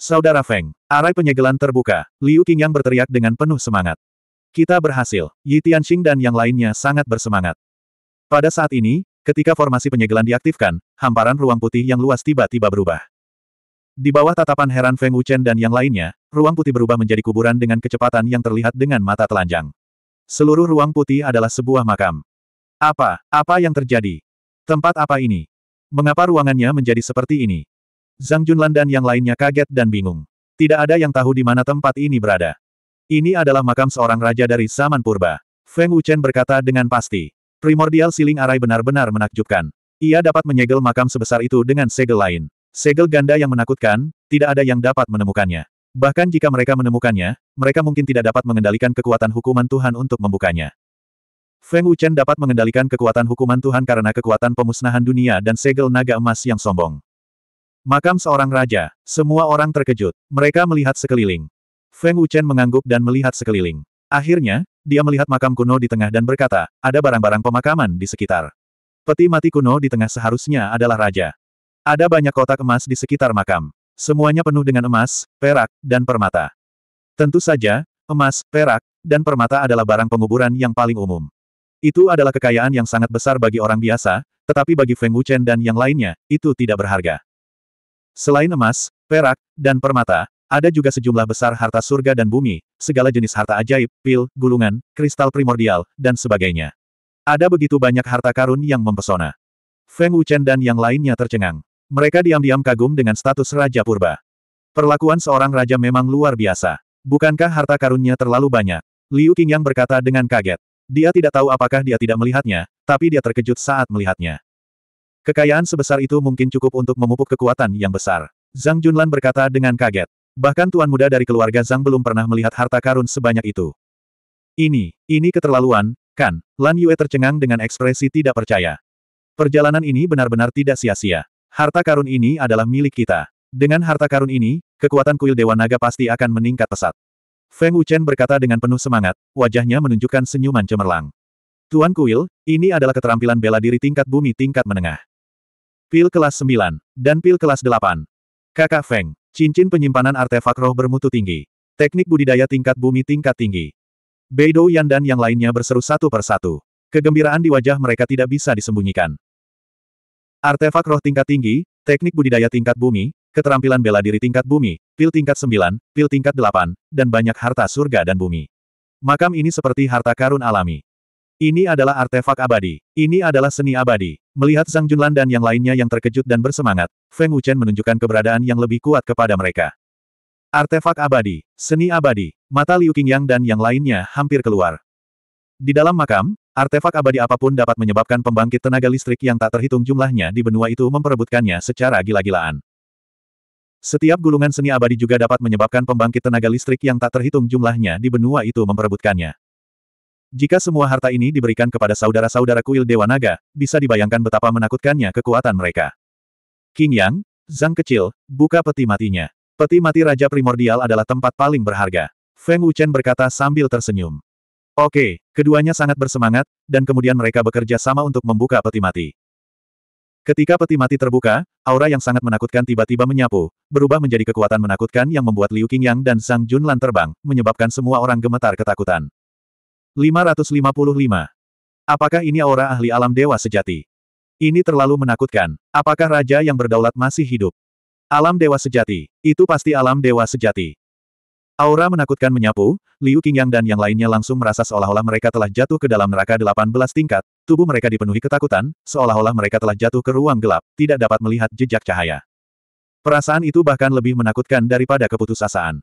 S1: Saudara Feng, arai penyegelan terbuka, Liu Qingyang berteriak dengan penuh semangat. Kita berhasil, Yi Tianxing dan yang lainnya sangat bersemangat. Pada saat ini, ketika formasi penyegelan diaktifkan, hamparan ruang putih yang luas tiba-tiba berubah. Di bawah tatapan heran Feng Wuchen dan yang lainnya, ruang putih berubah menjadi kuburan dengan kecepatan yang terlihat dengan mata telanjang. Seluruh ruang putih adalah sebuah makam. Apa, apa yang terjadi? Tempat apa ini? Mengapa ruangannya menjadi seperti ini? Zhang Junlan dan yang lainnya kaget dan bingung. Tidak ada yang tahu di mana tempat ini berada. Ini adalah makam seorang raja dari zaman purba. Feng Wuchen berkata dengan pasti. Primordial siling arai benar-benar menakjubkan. Ia dapat menyegel makam sebesar itu dengan segel lain. Segel ganda yang menakutkan, tidak ada yang dapat menemukannya. Bahkan jika mereka menemukannya, mereka mungkin tidak dapat mengendalikan kekuatan hukuman Tuhan untuk membukanya. Feng Wuchen dapat mengendalikan kekuatan hukuman Tuhan karena kekuatan pemusnahan dunia dan segel naga emas yang sombong. Makam seorang raja, semua orang terkejut. Mereka melihat sekeliling. Feng Wuchen mengangguk dan melihat sekeliling. Akhirnya, dia melihat makam kuno di tengah dan berkata, ada barang-barang pemakaman di sekitar. Peti mati kuno di tengah seharusnya adalah raja. Ada banyak kotak emas di sekitar makam. Semuanya penuh dengan emas, perak, dan permata. Tentu saja, emas, perak, dan permata adalah barang penguburan yang paling umum. Itu adalah kekayaan yang sangat besar bagi orang biasa, tetapi bagi Feng Wuchen dan yang lainnya, itu tidak berharga. Selain emas, perak, dan permata, ada juga sejumlah besar harta surga dan bumi, segala jenis harta ajaib, pil, gulungan, kristal primordial, dan sebagainya. Ada begitu banyak harta karun yang mempesona. Feng Wuchen dan yang lainnya tercengang. Mereka diam-diam kagum dengan status Raja Purba. Perlakuan seorang raja memang luar biasa. Bukankah harta karunnya terlalu banyak? Liu Qingyang berkata dengan kaget. Dia tidak tahu apakah dia tidak melihatnya, tapi dia terkejut saat melihatnya. Kekayaan sebesar itu mungkin cukup untuk memupuk kekuatan yang besar. Zhang Junlan berkata dengan kaget. Bahkan tuan muda dari keluarga Zhang belum pernah melihat harta karun sebanyak itu. Ini, ini keterlaluan, kan? Lan Yue tercengang dengan ekspresi tidak percaya. Perjalanan ini benar-benar tidak sia-sia. Harta karun ini adalah milik kita. Dengan harta karun ini, kekuatan kuil Dewa Naga pasti akan meningkat pesat. Feng Wuchen berkata dengan penuh semangat, wajahnya menunjukkan senyuman cemerlang. Tuan Kuil, ini adalah keterampilan bela diri tingkat bumi tingkat menengah. Pil kelas 9, dan pil kelas 8. Kakak Feng, cincin penyimpanan artefak roh bermutu tinggi. Teknik budidaya tingkat bumi tingkat tinggi. Beidou Yan dan yang lainnya berseru satu persatu. Kegembiraan di wajah mereka tidak bisa disembunyikan. Artefak roh tingkat tinggi, teknik budidaya tingkat bumi, keterampilan bela diri tingkat bumi, pil tingkat 9, pil tingkat 8, dan banyak harta surga dan bumi. Makam ini seperti harta karun alami. Ini adalah artefak abadi. Ini adalah seni abadi. Melihat Zhang Junlan dan yang lainnya yang terkejut dan bersemangat, Feng Wuchen menunjukkan keberadaan yang lebih kuat kepada mereka. Artefak abadi, seni abadi, mata Liu Qingyang dan yang lainnya hampir keluar. Di dalam makam, artefak abadi apapun dapat menyebabkan pembangkit tenaga listrik yang tak terhitung jumlahnya di benua itu memperebutkannya secara gila-gilaan. Setiap gulungan seni abadi juga dapat menyebabkan pembangkit tenaga listrik yang tak terhitung jumlahnya di benua itu memperebutkannya. Jika semua harta ini diberikan kepada saudara-saudara kuil Dewa Naga, bisa dibayangkan betapa menakutkannya kekuatan mereka. King Yang, Zhang kecil, buka peti matinya. Peti mati Raja Primordial adalah tempat paling berharga. Feng Wuchen berkata sambil tersenyum. Oke, keduanya sangat bersemangat, dan kemudian mereka bekerja sama untuk membuka peti mati. Ketika peti mati terbuka, aura yang sangat menakutkan tiba-tiba menyapu, berubah menjadi kekuatan menakutkan yang membuat Liu Qingyang dan Sang Junlan terbang, menyebabkan semua orang gemetar ketakutan. 555. Apakah ini aura ahli alam dewa sejati? Ini terlalu menakutkan. Apakah raja yang berdaulat masih hidup? Alam dewa sejati. Itu pasti alam dewa sejati. Aura menakutkan menyapu, Liu Qingyang dan yang lainnya langsung merasa seolah-olah mereka telah jatuh ke dalam neraka 18 tingkat, tubuh mereka dipenuhi ketakutan, seolah-olah mereka telah jatuh ke ruang gelap, tidak dapat melihat jejak cahaya. Perasaan itu bahkan lebih menakutkan daripada keputusasaan.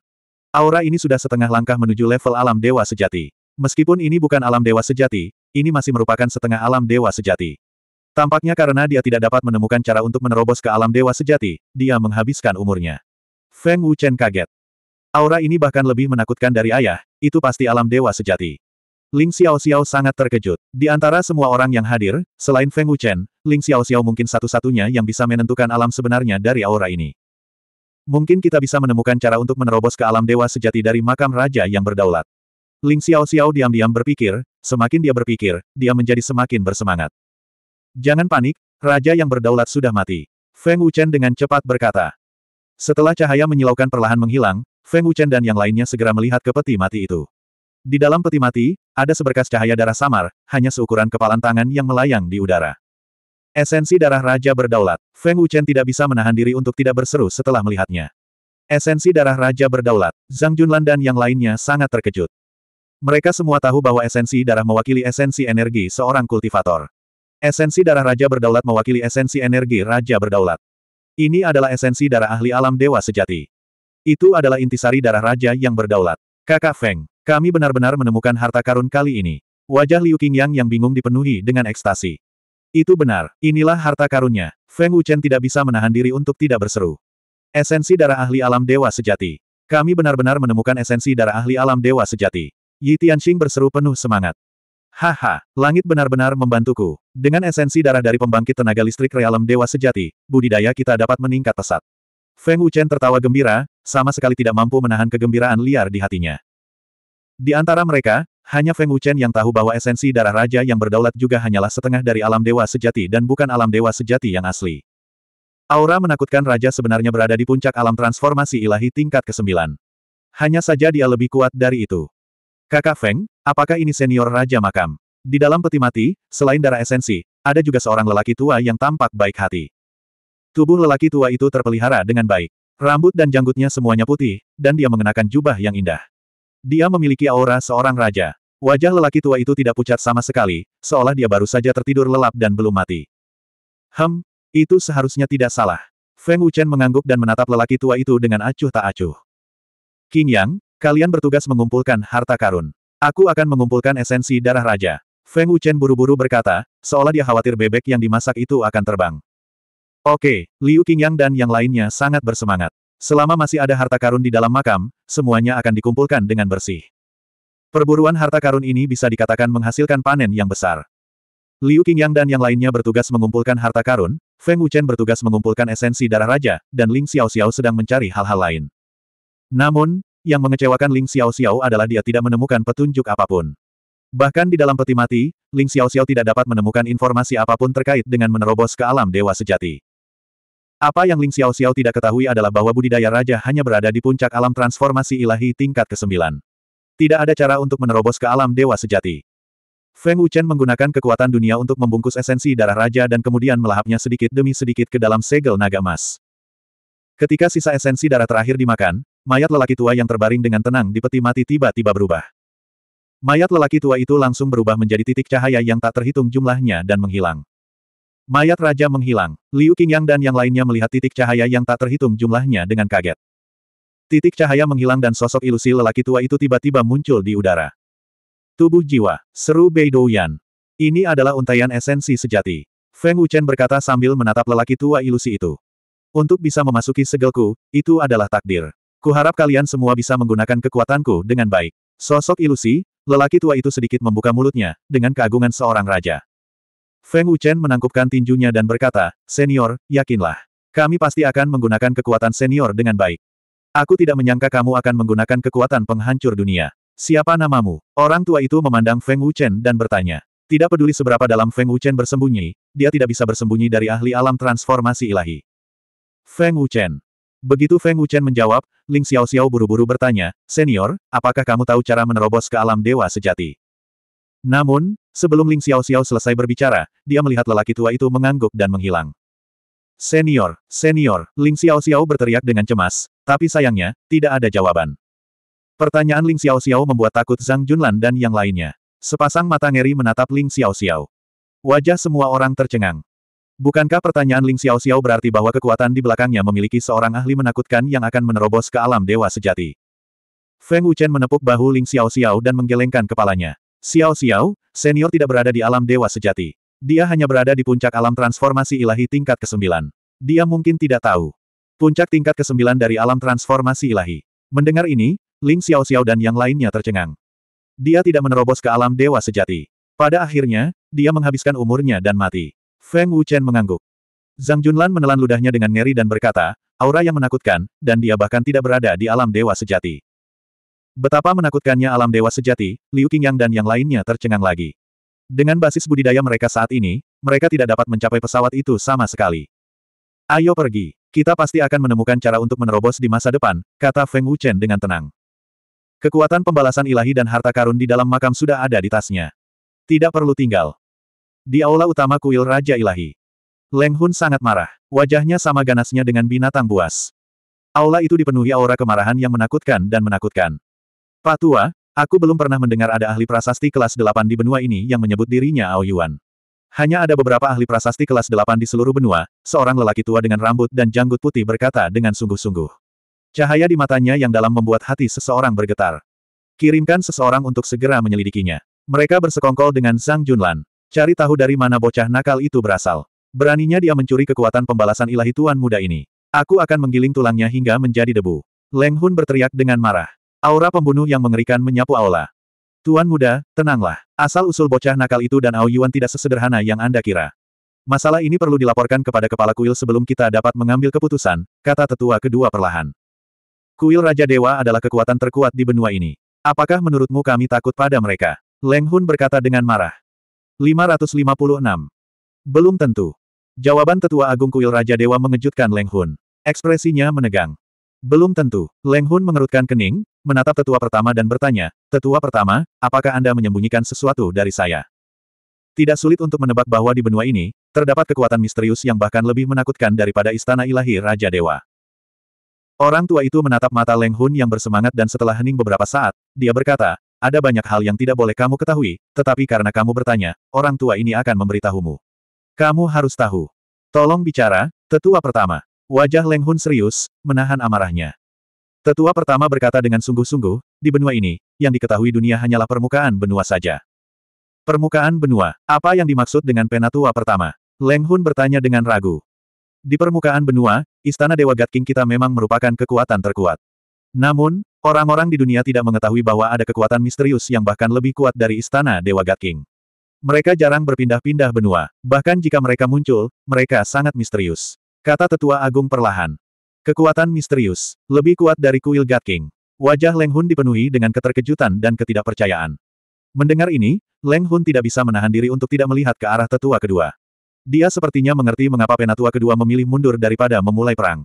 S1: Aura ini sudah setengah langkah menuju level alam dewa sejati. Meskipun ini bukan alam dewa sejati, ini masih merupakan setengah alam dewa sejati. Tampaknya karena dia tidak dapat menemukan cara untuk menerobos ke alam dewa sejati, dia menghabiskan umurnya. Feng Wuchen kaget. Aura ini bahkan lebih menakutkan dari ayah, itu pasti alam dewa sejati. Ling Xiao Xiao sangat terkejut. Di antara semua orang yang hadir, selain Feng Wuchen, Ling Xiao Xiao mungkin satu-satunya yang bisa menentukan alam sebenarnya dari aura ini. Mungkin kita bisa menemukan cara untuk menerobos ke alam dewa sejati dari makam raja yang berdaulat. Ling Xiao Xiao diam-diam berpikir, semakin dia berpikir, dia menjadi semakin bersemangat. Jangan panik, raja yang berdaulat sudah mati. Feng Wuchen dengan cepat berkata. Setelah cahaya menyilaukan perlahan menghilang, Feng Wuchen dan yang lainnya segera melihat ke peti mati itu. Di dalam peti mati, ada seberkas cahaya darah samar, hanya seukuran kepalan tangan yang melayang di udara. Esensi darah raja berdaulat. Feng Wuchen tidak bisa menahan diri untuk tidak berseru setelah melihatnya. Esensi darah raja berdaulat. Zhang Junlan dan yang lainnya sangat terkejut. Mereka semua tahu bahwa esensi darah mewakili esensi energi seorang kultivator. Esensi darah raja berdaulat mewakili esensi energi raja berdaulat. Ini adalah esensi darah ahli alam dewa sejati. Itu adalah intisari darah raja yang berdaulat. Kakak Feng, kami benar-benar menemukan harta karun kali ini. Wajah Liu Qingyang yang bingung dipenuhi dengan ekstasi. Itu benar, inilah harta karunnya. Feng Wuchen tidak bisa menahan diri untuk tidak berseru. Esensi darah ahli alam dewa sejati. Kami benar-benar menemukan esensi darah ahli alam dewa sejati. Yi Tianxing berseru penuh semangat. Haha, langit benar-benar membantuku. Dengan esensi darah dari pembangkit tenaga listrik realem dewa sejati, budidaya kita dapat meningkat pesat. Feng Wuchen tertawa gembira, sama sekali tidak mampu menahan kegembiraan liar di hatinya. Di antara mereka, hanya Feng Wuchen yang tahu bahwa esensi darah raja yang berdaulat juga hanyalah setengah dari alam dewa sejati dan bukan alam dewa sejati yang asli. Aura menakutkan raja sebenarnya berada di puncak alam transformasi ilahi tingkat ke-9. Hanya saja dia lebih kuat dari itu. Kakak Feng, apakah ini senior Raja Makam? Di dalam peti mati, selain darah esensi, ada juga seorang lelaki tua yang tampak baik hati. Tubuh lelaki tua itu terpelihara dengan baik. Rambut dan janggutnya semuanya putih, dan dia mengenakan jubah yang indah. Dia memiliki aura seorang raja. Wajah lelaki tua itu tidak pucat sama sekali, seolah dia baru saja tertidur lelap dan belum mati. Hem, itu seharusnya tidak salah. Feng Wuchen mengangguk dan menatap lelaki tua itu dengan acuh tak acuh. King Yang, Kalian bertugas mengumpulkan harta karun. Aku akan mengumpulkan esensi darah raja. Feng Wuchen buru-buru berkata, seolah dia khawatir bebek yang dimasak itu akan terbang. Oke, Liu Qingyang dan yang lainnya sangat bersemangat. Selama masih ada harta karun di dalam makam, semuanya akan dikumpulkan dengan bersih. Perburuan harta karun ini bisa dikatakan menghasilkan panen yang besar. Liu Qingyang dan yang lainnya bertugas mengumpulkan harta karun, Feng Wuchen bertugas mengumpulkan esensi darah raja, dan Ling Xiao Xiao sedang mencari hal-hal lain. Namun, yang mengecewakan Ling Xiao Xiao adalah dia tidak menemukan petunjuk apapun. Bahkan di dalam peti mati, Ling Xiao Xiao tidak dapat menemukan informasi apapun terkait dengan menerobos ke alam dewa sejati. Apa yang Ling Xiao Xiao tidak ketahui adalah bahwa budidaya raja hanya berada di puncak alam transformasi ilahi tingkat ke-9. Tidak ada cara untuk menerobos ke alam dewa sejati. Feng Wuchen menggunakan kekuatan dunia untuk membungkus esensi darah raja dan kemudian melahapnya sedikit demi sedikit ke dalam segel naga emas. Ketika sisa esensi darah terakhir dimakan, mayat lelaki tua yang terbaring dengan tenang di peti mati tiba-tiba berubah. Mayat lelaki tua itu langsung berubah menjadi titik cahaya yang tak terhitung jumlahnya dan menghilang. Mayat raja menghilang. Liu Qingyang dan yang lainnya melihat titik cahaya yang tak terhitung jumlahnya dengan kaget. Titik cahaya menghilang dan sosok ilusi lelaki tua itu tiba-tiba muncul di udara. Tubuh jiwa, seru Bei Douyan. Ini adalah untayan esensi sejati. Feng Wuchen berkata sambil menatap lelaki tua ilusi itu. Untuk bisa memasuki segelku, itu adalah takdir. Kuharap kalian semua bisa menggunakan kekuatanku dengan baik. Sosok ilusi, lelaki tua itu sedikit membuka mulutnya, dengan keagungan seorang raja. Feng Wuchen menangkupkan tinjunya dan berkata, Senior, yakinlah. Kami pasti akan menggunakan kekuatan senior dengan baik. Aku tidak menyangka kamu akan menggunakan kekuatan penghancur dunia. Siapa namamu? Orang tua itu memandang Feng Wuchen dan bertanya. Tidak peduli seberapa dalam Feng Wuchen bersembunyi, dia tidak bisa bersembunyi dari ahli alam transformasi ilahi. Feng Wuchen, Begitu Feng Wuchen menjawab, Ling Xiao Xiao buru-buru bertanya, Senior, apakah kamu tahu cara menerobos ke alam dewa sejati? Namun, sebelum Ling Xiao Xiao selesai berbicara, dia melihat lelaki tua itu mengangguk dan menghilang. Senior, senior, Ling Xiao Xiao berteriak dengan cemas, tapi sayangnya, tidak ada jawaban. Pertanyaan Ling Xiao Xiao membuat takut Zhang Junlan dan yang lainnya. Sepasang mata ngeri menatap Ling Xiao Xiao. Wajah semua orang tercengang. Bukankah pertanyaan Ling Xiao Xiao berarti bahwa kekuatan di belakangnya memiliki seorang ahli menakutkan yang akan menerobos ke alam dewa sejati? Feng Wuchen menepuk bahu Ling Xiao Xiao dan menggelengkan kepalanya. Xiao Xiao, senior tidak berada di alam dewa sejati. Dia hanya berada di puncak alam transformasi ilahi tingkat ke-9. Dia mungkin tidak tahu. Puncak tingkat ke-9 dari alam transformasi ilahi. Mendengar ini, Ling Xiao Xiao dan yang lainnya tercengang. Dia tidak menerobos ke alam dewa sejati. Pada akhirnya, dia menghabiskan umurnya dan mati. Feng Wuchen mengangguk. Zhang Junlan menelan ludahnya dengan ngeri dan berkata, aura yang menakutkan, dan dia bahkan tidak berada di alam dewa sejati. Betapa menakutkannya alam dewa sejati, Liu Qingyang dan yang lainnya tercengang lagi. Dengan basis budidaya mereka saat ini, mereka tidak dapat mencapai pesawat itu sama sekali. Ayo pergi, kita pasti akan menemukan cara untuk menerobos di masa depan, kata Feng Wuchen dengan tenang. Kekuatan pembalasan ilahi dan harta karun di dalam makam sudah ada di tasnya. Tidak perlu tinggal. Di aula utama kuil Raja Ilahi. Leng Hun sangat marah. Wajahnya sama ganasnya dengan binatang buas. Aula itu dipenuhi aura kemarahan yang menakutkan dan menakutkan. Pak Tua, aku belum pernah mendengar ada ahli prasasti kelas 8 di benua ini yang menyebut dirinya Ao Yuan. Hanya ada beberapa ahli prasasti kelas 8 di seluruh benua, seorang lelaki tua dengan rambut dan janggut putih berkata dengan sungguh-sungguh. Cahaya di matanya yang dalam membuat hati seseorang bergetar. Kirimkan seseorang untuk segera menyelidikinya. Mereka bersekongkol dengan Zhang Junlan. Cari tahu dari mana bocah nakal itu berasal. Beraninya dia mencuri kekuatan pembalasan ilahi tuan muda ini. Aku akan menggiling tulangnya hingga menjadi debu. Leng Hun berteriak dengan marah. Aura pembunuh yang mengerikan menyapu aula. Tuan muda, tenanglah. Asal-usul bocah nakal itu dan Ao Yuan tidak sesederhana yang Anda kira. Masalah ini perlu dilaporkan kepada kepala kuil sebelum kita dapat mengambil keputusan, kata tetua kedua perlahan. Kuil Raja Dewa adalah kekuatan terkuat di benua ini. Apakah menurutmu kami takut pada mereka? Leng Hun berkata dengan marah. 556. Belum tentu. Jawaban tetua Agung Kuil Raja Dewa mengejutkan Leng Hun. Ekspresinya menegang. Belum tentu. Leng Hun mengerutkan kening, menatap tetua pertama dan bertanya, Tetua pertama, apakah Anda menyembunyikan sesuatu dari saya? Tidak sulit untuk menebak bahwa di benua ini, terdapat kekuatan misterius yang bahkan lebih menakutkan daripada istana ilahi Raja Dewa. Orang tua itu menatap mata Leng Hun yang bersemangat dan setelah hening beberapa saat, dia berkata, ada banyak hal yang tidak boleh kamu ketahui, tetapi karena kamu bertanya, orang tua ini akan memberitahumu. Kamu harus tahu. Tolong bicara, tetua pertama. Wajah Leng Hun serius, menahan amarahnya. Tetua pertama berkata dengan sungguh-sungguh, di benua ini, yang diketahui dunia hanyalah permukaan benua saja. Permukaan benua, apa yang dimaksud dengan penatua pertama? Leng Hun bertanya dengan ragu. Di permukaan benua, Istana Dewa God King kita memang merupakan kekuatan terkuat. Namun, orang-orang di dunia tidak mengetahui bahwa ada kekuatan misterius yang bahkan lebih kuat dari istana Dewa God King. Mereka jarang berpindah-pindah benua, bahkan jika mereka muncul, mereka sangat misterius. Kata tetua agung perlahan. Kekuatan misterius, lebih kuat dari kuil God King. Wajah Leng Hun dipenuhi dengan keterkejutan dan ketidakpercayaan. Mendengar ini, Leng Hun tidak bisa menahan diri untuk tidak melihat ke arah tetua kedua. Dia sepertinya mengerti mengapa penatua kedua memilih mundur daripada memulai perang.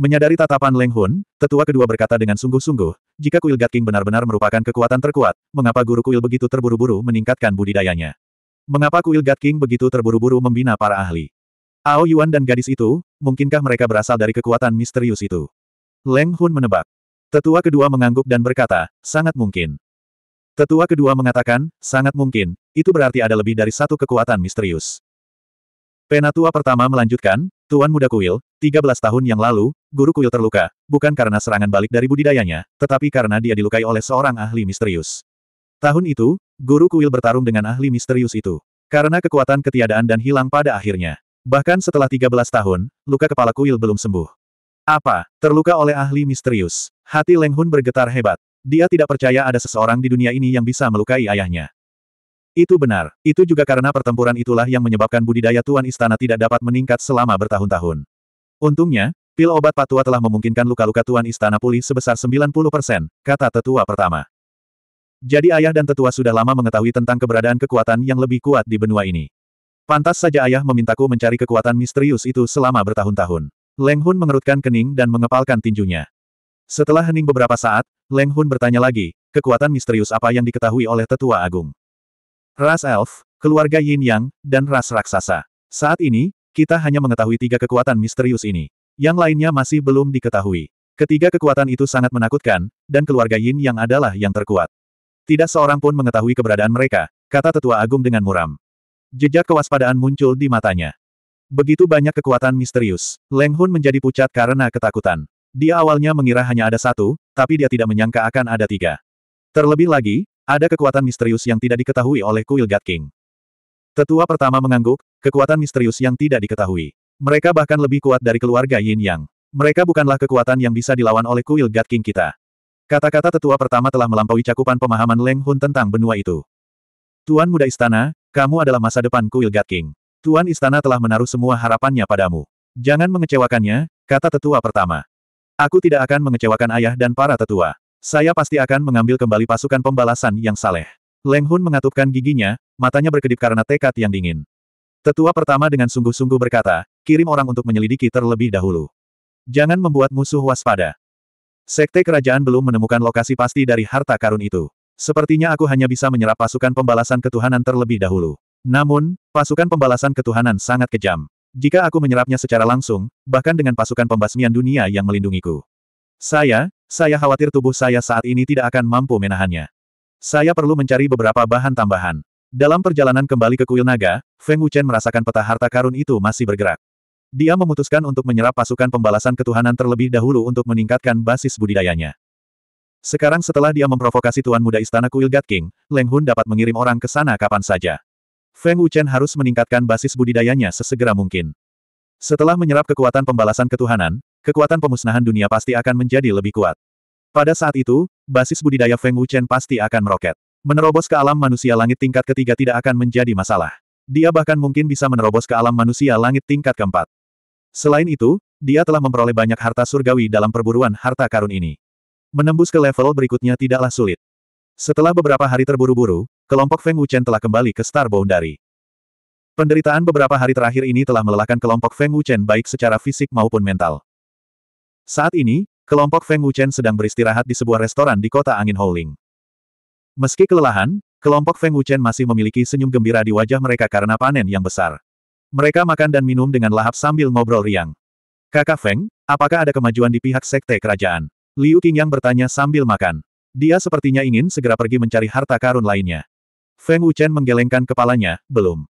S1: Menyadari tatapan Leng Hun, tetua kedua berkata dengan sungguh-sungguh, jika kuil Gat King benar-benar merupakan kekuatan terkuat, mengapa guru kuil begitu terburu-buru meningkatkan budidayanya? Mengapa kuil Gat King begitu terburu-buru membina para ahli? Ao Yuan dan gadis itu, mungkinkah mereka berasal dari kekuatan misterius itu? Leng Hun menebak. Tetua kedua mengangguk dan berkata, sangat mungkin. Tetua kedua mengatakan, sangat mungkin, itu berarti ada lebih dari satu kekuatan misterius. Penatua pertama melanjutkan, Tuan Muda Kuil, 13 tahun yang lalu, Guru Kuil terluka, bukan karena serangan balik dari budidayanya, tetapi karena dia dilukai oleh seorang ahli misterius. Tahun itu, Guru Kuil bertarung dengan ahli misterius itu. Karena kekuatan ketiadaan dan hilang pada akhirnya. Bahkan setelah 13 tahun, luka kepala Kuil belum sembuh. Apa? Terluka oleh ahli misterius. Hati Leng Hun bergetar hebat. Dia tidak percaya ada seseorang di dunia ini yang bisa melukai ayahnya. Itu benar. Itu juga karena pertempuran itulah yang menyebabkan budidaya Tuan Istana tidak dapat meningkat selama bertahun-tahun. Untungnya, Pil obat patua telah memungkinkan luka-luka Tuan Istana pulih sebesar 90 persen, kata tetua pertama. Jadi ayah dan tetua sudah lama mengetahui tentang keberadaan kekuatan yang lebih kuat di benua ini. Pantas saja ayah memintaku mencari kekuatan misterius itu selama bertahun-tahun. Leng Hun mengerutkan kening dan mengepalkan tinjunya. Setelah hening beberapa saat, Leng Hun bertanya lagi, kekuatan misterius apa yang diketahui oleh tetua agung? Ras elf, keluarga yin yang, dan ras raksasa. Saat ini, kita hanya mengetahui tiga kekuatan misterius ini yang lainnya masih belum diketahui. Ketiga kekuatan itu sangat menakutkan, dan keluarga Yin yang adalah yang terkuat. Tidak seorang pun mengetahui keberadaan mereka, kata tetua agung dengan muram. Jejak kewaspadaan muncul di matanya. Begitu banyak kekuatan misterius, Leng Hun menjadi pucat karena ketakutan. Dia awalnya mengira hanya ada satu, tapi dia tidak menyangka akan ada tiga. Terlebih lagi, ada kekuatan misterius yang tidak diketahui oleh Kuil Gat King. Tetua pertama mengangguk, kekuatan misterius yang tidak diketahui. Mereka bahkan lebih kuat dari keluarga Yin Yang. Mereka bukanlah kekuatan yang bisa dilawan oleh kuil God King kita. Kata-kata tetua pertama telah melampaui cakupan pemahaman Leng Hun tentang benua itu. Tuan Muda Istana, kamu adalah masa depan kuil God King. Tuan Istana telah menaruh semua harapannya padamu. Jangan mengecewakannya, kata tetua pertama. Aku tidak akan mengecewakan ayah dan para tetua. Saya pasti akan mengambil kembali pasukan pembalasan yang saleh. Leng Hun mengatupkan giginya, matanya berkedip karena tekad yang dingin. Tetua pertama dengan sungguh-sungguh berkata, kirim orang untuk menyelidiki terlebih dahulu. Jangan membuat musuh waspada. Sekte kerajaan belum menemukan lokasi pasti dari harta karun itu. Sepertinya aku hanya bisa menyerap pasukan pembalasan ketuhanan terlebih dahulu. Namun, pasukan pembalasan ketuhanan sangat kejam. Jika aku menyerapnya secara langsung, bahkan dengan pasukan pembasmian dunia yang melindungiku. Saya, saya khawatir tubuh saya saat ini tidak akan mampu menahannya. Saya perlu mencari beberapa bahan tambahan. Dalam perjalanan kembali ke kuil naga, Feng Wuchen merasakan peta harta karun itu masih bergerak. Dia memutuskan untuk menyerap pasukan pembalasan ketuhanan terlebih dahulu untuk meningkatkan basis budidayanya. Sekarang setelah dia memprovokasi tuan muda istana kuil God King, Leng Hun dapat mengirim orang ke sana kapan saja. Feng Wuchen harus meningkatkan basis budidayanya sesegera mungkin. Setelah menyerap kekuatan pembalasan ketuhanan, kekuatan pemusnahan dunia pasti akan menjadi lebih kuat. Pada saat itu, basis budidaya Feng Wuchen pasti akan meroket. Menerobos ke alam manusia langit tingkat ketiga tidak akan menjadi masalah dia bahkan mungkin bisa menerobos ke alam manusia langit tingkat keempat. Selain itu, dia telah memperoleh banyak harta surgawi dalam perburuan harta karun ini. Menembus ke level berikutnya tidaklah sulit. Setelah beberapa hari terburu-buru, kelompok Feng Wuchen telah kembali ke Star Boundary. Penderitaan beberapa hari terakhir ini telah melelahkan kelompok Feng Wuchen baik secara fisik maupun mental. Saat ini, kelompok Feng Wuchen sedang beristirahat di sebuah restoran di kota angin Holding. Meski kelelahan, Kelompok Feng Wuchen masih memiliki senyum gembira di wajah mereka karena panen yang besar. Mereka makan dan minum dengan lahap sambil ngobrol riang. Kakak Feng, apakah ada kemajuan di pihak sekte kerajaan? Liu Qingyang bertanya sambil makan. Dia sepertinya ingin segera pergi mencari harta karun lainnya. Feng Wuchen menggelengkan kepalanya, belum.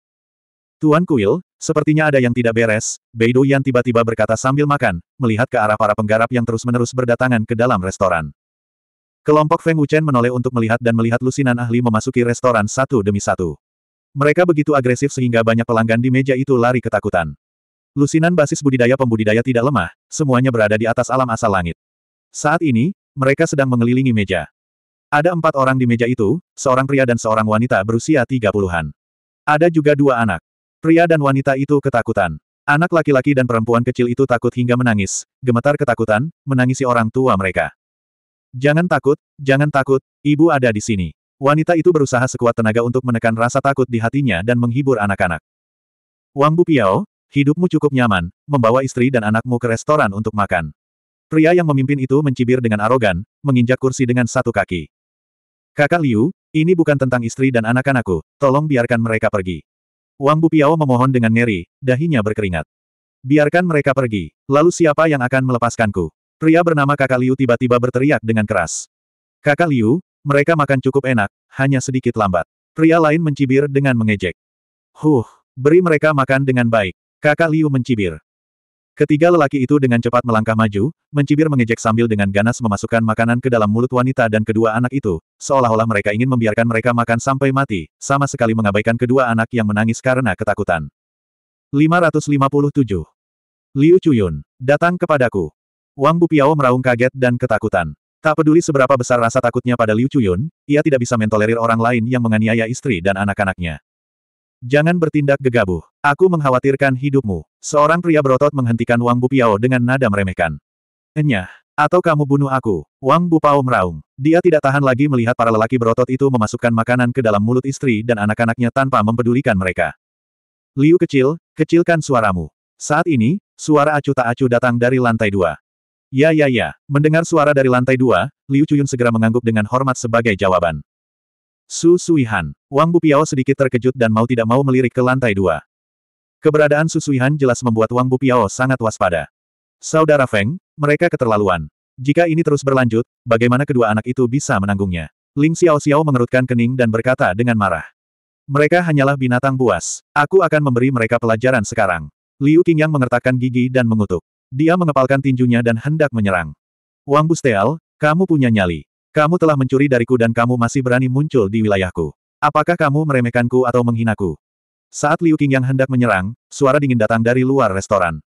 S1: Tuan Kuil, sepertinya ada yang tidak beres, Beidou yang tiba-tiba berkata sambil makan, melihat ke arah para penggarap yang terus-menerus berdatangan ke dalam restoran. Kelompok Feng Wuchen menoleh untuk melihat dan melihat lusinan ahli memasuki restoran satu demi satu. Mereka begitu agresif sehingga banyak pelanggan di meja itu lari ketakutan. Lusinan basis budidaya pembudidaya tidak lemah, semuanya berada di atas alam asal langit. Saat ini, mereka sedang mengelilingi meja. Ada empat orang di meja itu, seorang pria dan seorang wanita berusia tiga puluhan. Ada juga dua anak. Pria dan wanita itu ketakutan. Anak laki-laki dan perempuan kecil itu takut hingga menangis, gemetar ketakutan, menangisi orang tua mereka. Jangan takut, jangan takut, ibu ada di sini. Wanita itu berusaha sekuat tenaga untuk menekan rasa takut di hatinya dan menghibur anak-anak. Wang Bupiao, hidupmu cukup nyaman, membawa istri dan anakmu ke restoran untuk makan. Pria yang memimpin itu mencibir dengan arogan, menginjak kursi dengan satu kaki. Kakak Liu, ini bukan tentang istri dan anak-anakku, tolong biarkan mereka pergi. Wang Bupiao memohon dengan ngeri, dahinya berkeringat. Biarkan mereka pergi, lalu siapa yang akan melepaskanku? Pria bernama kakak Liu tiba-tiba berteriak dengan keras. Kakak Liu, mereka makan cukup enak, hanya sedikit lambat. Pria lain mencibir dengan mengejek. Huh, beri mereka makan dengan baik. Kakak Liu mencibir. Ketiga lelaki itu dengan cepat melangkah maju, mencibir mengejek sambil dengan ganas memasukkan makanan ke dalam mulut wanita dan kedua anak itu, seolah-olah mereka ingin membiarkan mereka makan sampai mati, sama sekali mengabaikan kedua anak yang menangis karena ketakutan. 557. Liu Chuyun, datang kepadaku. Wang Bupiao meraung kaget dan ketakutan. Tak peduli seberapa besar rasa takutnya pada Liu Chuyun, ia tidak bisa mentolerir orang lain yang menganiaya istri dan anak-anaknya. Jangan bertindak gegabah. Aku mengkhawatirkan hidupmu. Seorang pria berotot menghentikan Wang Bupiao dengan nada meremehkan. Enyah. Atau kamu bunuh aku. Wang Bupao meraung. Dia tidak tahan lagi melihat para lelaki berotot itu memasukkan makanan ke dalam mulut istri dan anak-anaknya tanpa mempedulikan mereka. Liu kecil, kecilkan suaramu. Saat ini, suara acu tak acu datang dari lantai dua. Ya ya ya, mendengar suara dari lantai dua, Liu Chuyun segera mengangguk dengan hormat sebagai jawaban. Su Suihan, Wang Bupiao sedikit terkejut dan mau tidak mau melirik ke lantai dua. Keberadaan Su Suihan jelas membuat Wang Bupiao sangat waspada. Saudara Feng, mereka keterlaluan. Jika ini terus berlanjut, bagaimana kedua anak itu bisa menanggungnya? Ling Xiao Xiao mengerutkan kening dan berkata dengan marah. Mereka hanyalah binatang buas. Aku akan memberi mereka pelajaran sekarang. Liu Qingyang mengertakkan gigi dan mengutuk. Dia mengepalkan tinjunya dan hendak menyerang. Wang Busteal, kamu punya nyali. Kamu telah mencuri dariku dan kamu masih berani muncul di wilayahku. Apakah kamu meremehkanku atau menghinaku? Saat Liu King yang hendak menyerang, suara dingin datang dari luar restoran.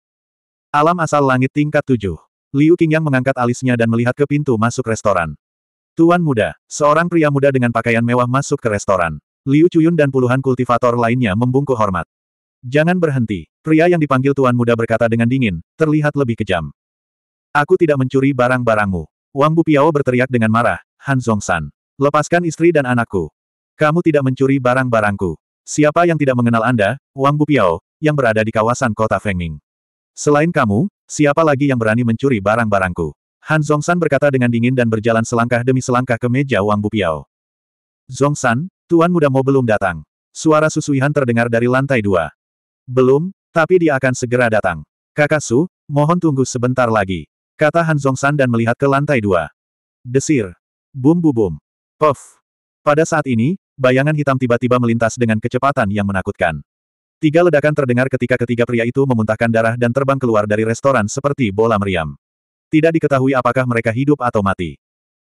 S1: Alam asal langit tingkat tujuh. Liu King yang mengangkat alisnya dan melihat ke pintu masuk restoran. Tuan muda, seorang pria muda dengan pakaian mewah masuk ke restoran. Liu Cuyun dan puluhan kultivator lainnya membungkuk hormat. Jangan berhenti. Pria yang dipanggil Tuan Muda berkata dengan dingin, terlihat lebih kejam. Aku tidak mencuri barang-barangmu. Wang Bupiao berteriak dengan marah, Han Zongsan. Lepaskan istri dan anakku. Kamu tidak mencuri barang-barangku. Siapa yang tidak mengenal Anda, Wang Bupiao, yang berada di kawasan kota Fengming? Selain kamu, siapa lagi yang berani mencuri barang-barangku? Han Zongsan berkata dengan dingin dan berjalan selangkah demi selangkah ke meja Wang Bupiao. Zongsan, Tuan muda Mo belum datang. Suara susuihan terdengar dari lantai dua. Belum, tapi dia akan segera datang. Kakak Su, mohon tunggu sebentar lagi. Kata Han Zongsan dan melihat ke lantai dua. Desir. Bum bu bum. Puff. Pada saat ini, bayangan hitam tiba-tiba melintas dengan kecepatan yang menakutkan. Tiga ledakan terdengar ketika ketiga pria itu memuntahkan darah dan terbang keluar dari restoran seperti bola meriam. Tidak diketahui apakah mereka hidup atau mati.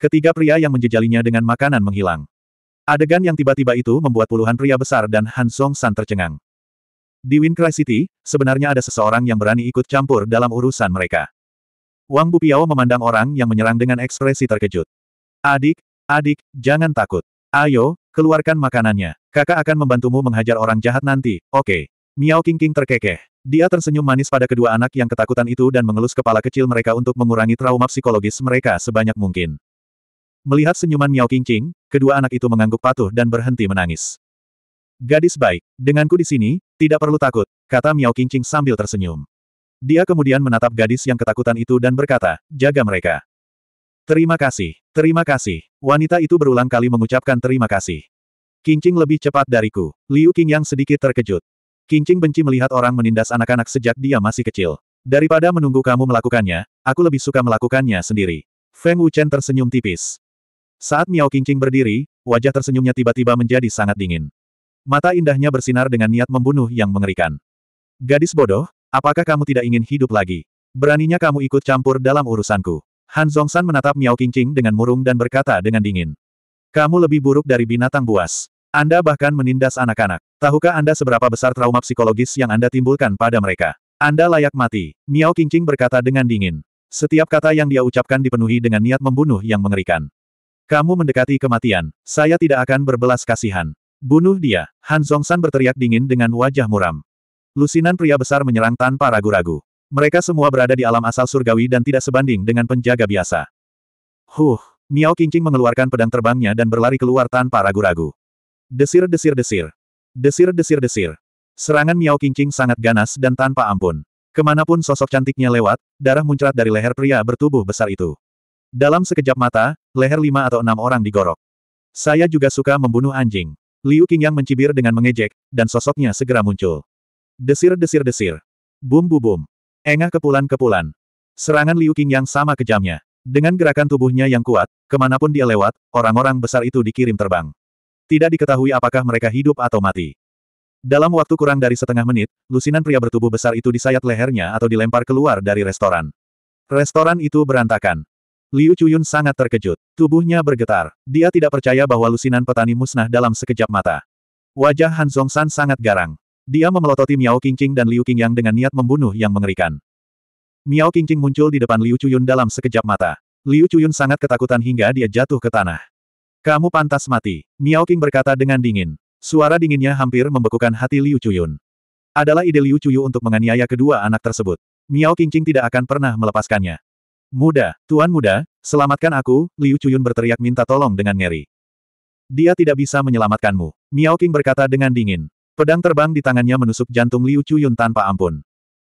S1: Ketiga pria yang menjejalinya dengan makanan menghilang. Adegan yang tiba-tiba itu membuat puluhan pria besar dan Han Song San tercengang. Di Wincry City, sebenarnya ada seseorang yang berani ikut campur dalam urusan mereka. Wang Bupiao memandang orang yang menyerang dengan ekspresi terkejut. Adik, adik, jangan takut. Ayo, keluarkan makanannya. Kakak akan membantumu menghajar orang jahat nanti, oke. Okay. Miao King King terkekeh. Dia tersenyum manis pada kedua anak yang ketakutan itu dan mengelus kepala kecil mereka untuk mengurangi trauma psikologis mereka sebanyak mungkin. Melihat senyuman Miao King King, kedua anak itu mengangguk patuh dan berhenti menangis. Gadis baik, denganku di sini, tidak perlu takut, kata Miao Qingqing sambil tersenyum. Dia kemudian menatap gadis yang ketakutan itu dan berkata, jaga mereka. Terima kasih, terima kasih. Wanita itu berulang kali mengucapkan terima kasih. Qingqing lebih cepat dariku. Liu Qing yang sedikit terkejut. Qingqing benci melihat orang menindas anak-anak sejak dia masih kecil. Daripada menunggu kamu melakukannya, aku lebih suka melakukannya sendiri. Feng Wuchen tersenyum tipis. Saat Miao Qingqing berdiri, wajah tersenyumnya tiba-tiba menjadi sangat dingin. Mata indahnya bersinar dengan niat membunuh yang mengerikan. Gadis bodoh, apakah kamu tidak ingin hidup lagi? Beraninya kamu ikut campur dalam urusanku. Han Zongsan menatap Miao Qingqing dengan murung dan berkata dengan dingin. Kamu lebih buruk dari binatang buas. Anda bahkan menindas anak-anak. Tahukah Anda seberapa besar trauma psikologis yang Anda timbulkan pada mereka? Anda layak mati, Miao Qingqing berkata dengan dingin. Setiap kata yang dia ucapkan dipenuhi dengan niat membunuh yang mengerikan. Kamu mendekati kematian, saya tidak akan berbelas kasihan. Bunuh dia, Han Zongsan berteriak dingin dengan wajah muram. Lusinan pria besar menyerang tanpa ragu-ragu. Mereka semua berada di alam asal surgawi dan tidak sebanding dengan penjaga biasa. Huh, Miao Qingqing mengeluarkan pedang terbangnya dan berlari keluar tanpa ragu-ragu. Desir-desir-desir. Desir-desir-desir. Serangan Miao Qingqing sangat ganas dan tanpa ampun. Kemanapun sosok cantiknya lewat, darah muncrat dari leher pria bertubuh besar itu. Dalam sekejap mata, leher lima atau enam orang digorok. Saya juga suka membunuh anjing. Liu Qingyang mencibir dengan mengejek, dan sosoknya segera muncul. Desir-desir-desir. Bum-bu-bum. Engah kepulan-kepulan. Serangan Liu Qingyang sama kejamnya. Dengan gerakan tubuhnya yang kuat, kemanapun dia lewat, orang-orang besar itu dikirim terbang. Tidak diketahui apakah mereka hidup atau mati. Dalam waktu kurang dari setengah menit, lusinan pria bertubuh besar itu disayat lehernya atau dilempar keluar dari restoran. Restoran itu berantakan. Liu Chuyun sangat terkejut. Tubuhnya bergetar. Dia tidak percaya bahwa lusinan petani musnah dalam sekejap mata. Wajah Han Zongsan sangat garang. Dia memelototi Miao Qingqing dan Liu Qingyang dengan niat membunuh yang mengerikan. Miao Qingqing muncul di depan Liu Chuyun dalam sekejap mata. Liu Chuyun sangat ketakutan hingga dia jatuh ke tanah. Kamu pantas mati, Miao Qing berkata dengan dingin. Suara dinginnya hampir membekukan hati Liu Chuyun. Adalah ide Liu Cuyu untuk menganiaya kedua anak tersebut. Miao Qingqing tidak akan pernah melepaskannya. Muda, Tuan Muda, selamatkan aku, Liu Cuyun berteriak minta tolong dengan ngeri. Dia tidak bisa menyelamatkanmu. Miao King berkata dengan dingin. Pedang terbang di tangannya menusuk jantung Liu Cuyun tanpa ampun.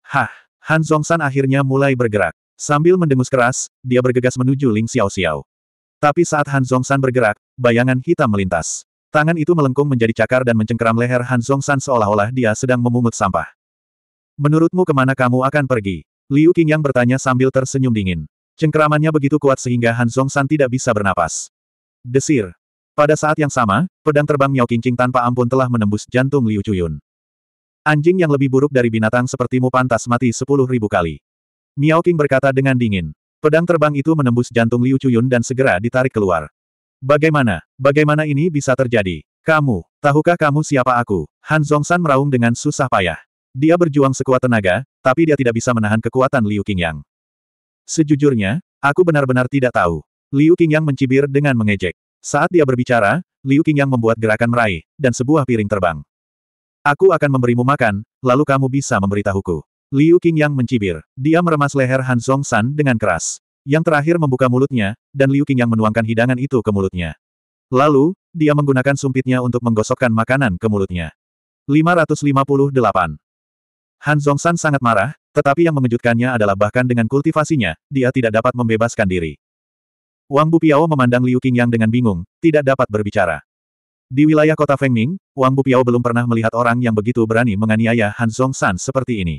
S1: Hah, Han Zongshan akhirnya mulai bergerak. Sambil mendengus keras, dia bergegas menuju Ling Xiao Xiao. Tapi saat Han Zongshan bergerak, bayangan hitam melintas. Tangan itu melengkung menjadi cakar dan mencengkeram leher Han Zongshan seolah-olah dia sedang memungut sampah. Menurutmu kemana kamu akan pergi? Liu Qingyang bertanya sambil tersenyum dingin. Cengkeramannya begitu kuat sehingga Han Zhongshan tidak bisa bernapas. Desir. Pada saat yang sama, pedang terbang Miao Qingqing tanpa ampun telah menembus jantung Liu Cuyun. Anjing yang lebih buruk dari binatang sepertimu pantas mati sepuluh ribu kali. Miao Qing berkata dengan dingin. Pedang terbang itu menembus jantung Liu Cuyun dan segera ditarik keluar. Bagaimana? Bagaimana ini bisa terjadi? Kamu, tahukah kamu siapa aku? Han Zhongshan meraung dengan susah payah. Dia berjuang sekuat tenaga, tapi dia tidak bisa menahan kekuatan Liu Qingyang. Sejujurnya, aku benar-benar tidak tahu. Liu Qingyang mencibir dengan mengejek. Saat dia berbicara, Liu Qingyang membuat gerakan meraih, dan sebuah piring terbang. Aku akan memberimu makan, lalu kamu bisa memberitahuku. Liu Qingyang mencibir. Dia meremas leher Han San dengan keras. Yang terakhir membuka mulutnya, dan Liu Qingyang menuangkan hidangan itu ke mulutnya. Lalu, dia menggunakan sumpitnya untuk menggosokkan makanan ke mulutnya. 558 Han Zongsan sangat marah, tetapi yang mengejutkannya adalah bahkan dengan kultivasinya, dia tidak dapat membebaskan diri. Wang Bupiao memandang Liu Qingyang dengan bingung, tidak dapat berbicara. Di wilayah kota Fengming, Wang Bupiao belum pernah melihat orang yang begitu berani menganiaya Han Zongsan seperti ini.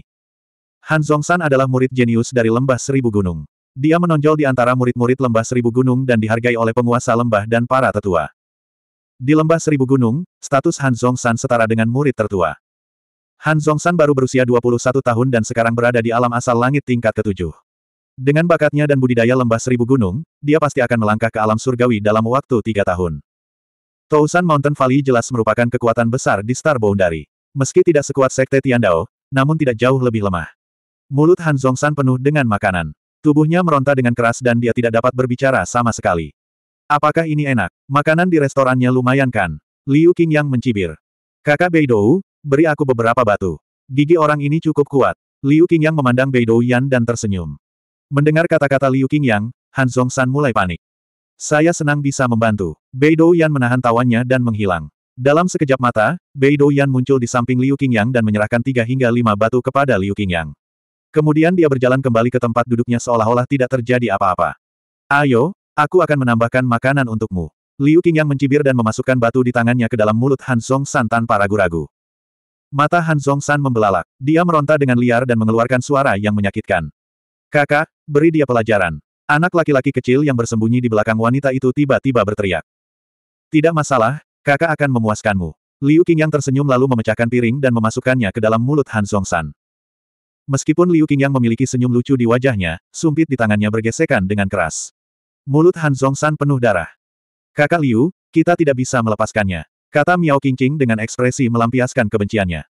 S1: Han Zongsan adalah murid jenius dari Lembah Seribu Gunung. Dia menonjol di antara murid-murid Lembah Seribu Gunung dan dihargai oleh penguasa lembah dan para tetua. Di Lembah Seribu Gunung, status Han Zongsan setara dengan murid tertua. Han Zongsan baru berusia 21 tahun dan sekarang berada di alam asal langit tingkat ketujuh. Dengan bakatnya dan budidaya lembah seribu gunung, dia pasti akan melangkah ke alam surgawi dalam waktu tiga tahun. Tousan Mountain Valley jelas merupakan kekuatan besar di Star Boundary. Meski tidak sekuat Sekte Tiandao, namun tidak jauh lebih lemah. Mulut Han Zongsan penuh dengan makanan. Tubuhnya meronta dengan keras dan dia tidak dapat berbicara sama sekali. Apakah ini enak? Makanan di restorannya lumayan kan? Liu Qingyang mencibir. Kakak Beidou, Beri aku beberapa batu. Gigi orang ini cukup kuat. Liu Qingyang memandang Bei Douyan dan tersenyum. Mendengar kata-kata Liu Qingyang, Han Zhongshan mulai panik. Saya senang bisa membantu. Bei Douyan menahan tawannya dan menghilang. Dalam sekejap mata, Bei Douyan muncul di samping Liu Qingyang dan menyerahkan tiga hingga lima batu kepada Liu Qingyang. Kemudian dia berjalan kembali ke tempat duduknya seolah-olah tidak terjadi apa-apa. Ayo, aku akan menambahkan makanan untukmu. Liu Qingyang mencibir dan memasukkan batu di tangannya ke dalam mulut Han Song San tanpa ragu-ragu. Mata Han Zongshan membelalak. Dia meronta dengan liar dan mengeluarkan suara yang menyakitkan. Kakak, beri dia pelajaran. Anak laki-laki kecil yang bersembunyi di belakang wanita itu tiba-tiba berteriak. Tidak masalah, kakak akan memuaskanmu. Liu Qingyang tersenyum lalu memecahkan piring dan memasukkannya ke dalam mulut Han Zongshan. Meskipun Liu Qingyang memiliki senyum lucu di wajahnya, sumpit di tangannya bergesekan dengan keras. Mulut Han Zongshan penuh darah. Kakak Liu, kita tidak bisa melepaskannya. Kata Miao Qingqing dengan ekspresi melampiaskan kebenciannya.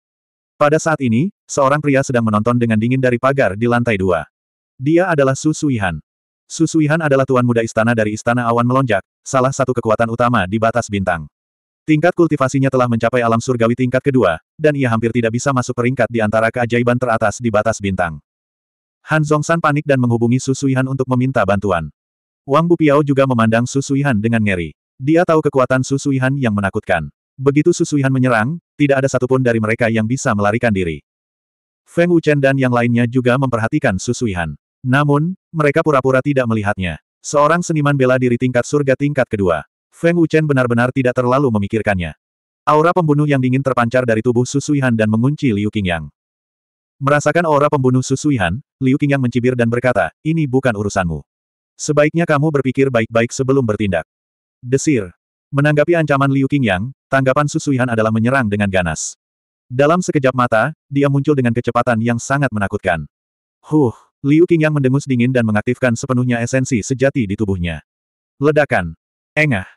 S1: Pada saat ini, seorang pria sedang menonton dengan dingin dari pagar di lantai dua. Dia adalah Su Suihan. Su Suihan adalah tuan muda istana dari Istana Awan Melonjak, salah satu kekuatan utama di batas bintang. Tingkat kultivasinya telah mencapai alam surgawi tingkat kedua, dan ia hampir tidak bisa masuk peringkat di antara keajaiban teratas di batas bintang. Han Zongsan panik dan menghubungi Su Suihan untuk meminta bantuan. Wang Bupiao juga memandang Su Suihan dengan ngeri. Dia tahu kekuatan Susuihan yang menakutkan. Begitu Susuihan menyerang, tidak ada satupun dari mereka yang bisa melarikan diri. Feng Wuchen dan yang lainnya juga memperhatikan Susuihan. Namun, mereka pura-pura tidak melihatnya. Seorang seniman bela diri tingkat surga tingkat kedua. Feng Wuchen benar-benar tidak terlalu memikirkannya. Aura pembunuh yang dingin terpancar dari tubuh Susuihan dan mengunci Liu Qingyang. Merasakan aura pembunuh Susuihan, Liu Qingyang mencibir dan berkata, ini bukan urusanmu. Sebaiknya kamu berpikir baik-baik sebelum bertindak. Desir. Menanggapi ancaman Liu Qingyang, tanggapan Susuihan adalah menyerang dengan ganas. Dalam sekejap mata, dia muncul dengan kecepatan yang sangat menakutkan. Huh, Liu Qingyang mendengus dingin dan mengaktifkan sepenuhnya esensi sejati di tubuhnya. Ledakan. Engah.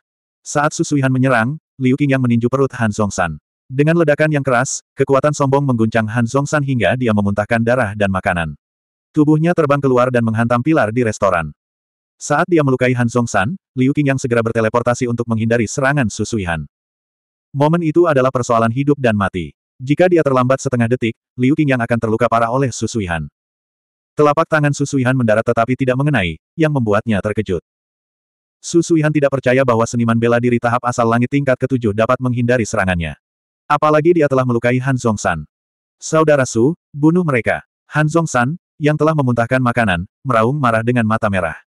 S1: Saat Susuihan menyerang, Liu Qingyang meninju perut Han Zhongshan. Dengan ledakan yang keras, kekuatan sombong mengguncang Han Zhongshan hingga dia memuntahkan darah dan makanan. Tubuhnya terbang keluar dan menghantam pilar di restoran. Saat dia melukai Han Song-san, Liu yang segera berteleportasi untuk menghindari serangan Han. Momen itu adalah persoalan hidup dan mati. Jika dia terlambat setengah detik, Liu yang akan terluka parah oleh Han. Telapak tangan Han mendarat tetapi tidak mengenai, yang membuatnya terkejut. Han tidak percaya bahwa seniman bela diri tahap asal langit tingkat ketujuh dapat menghindari serangannya. Apalagi dia telah melukai Han Song San. Saudara Su, bunuh mereka. Han Song San, yang telah memuntahkan makanan, meraung marah dengan mata merah.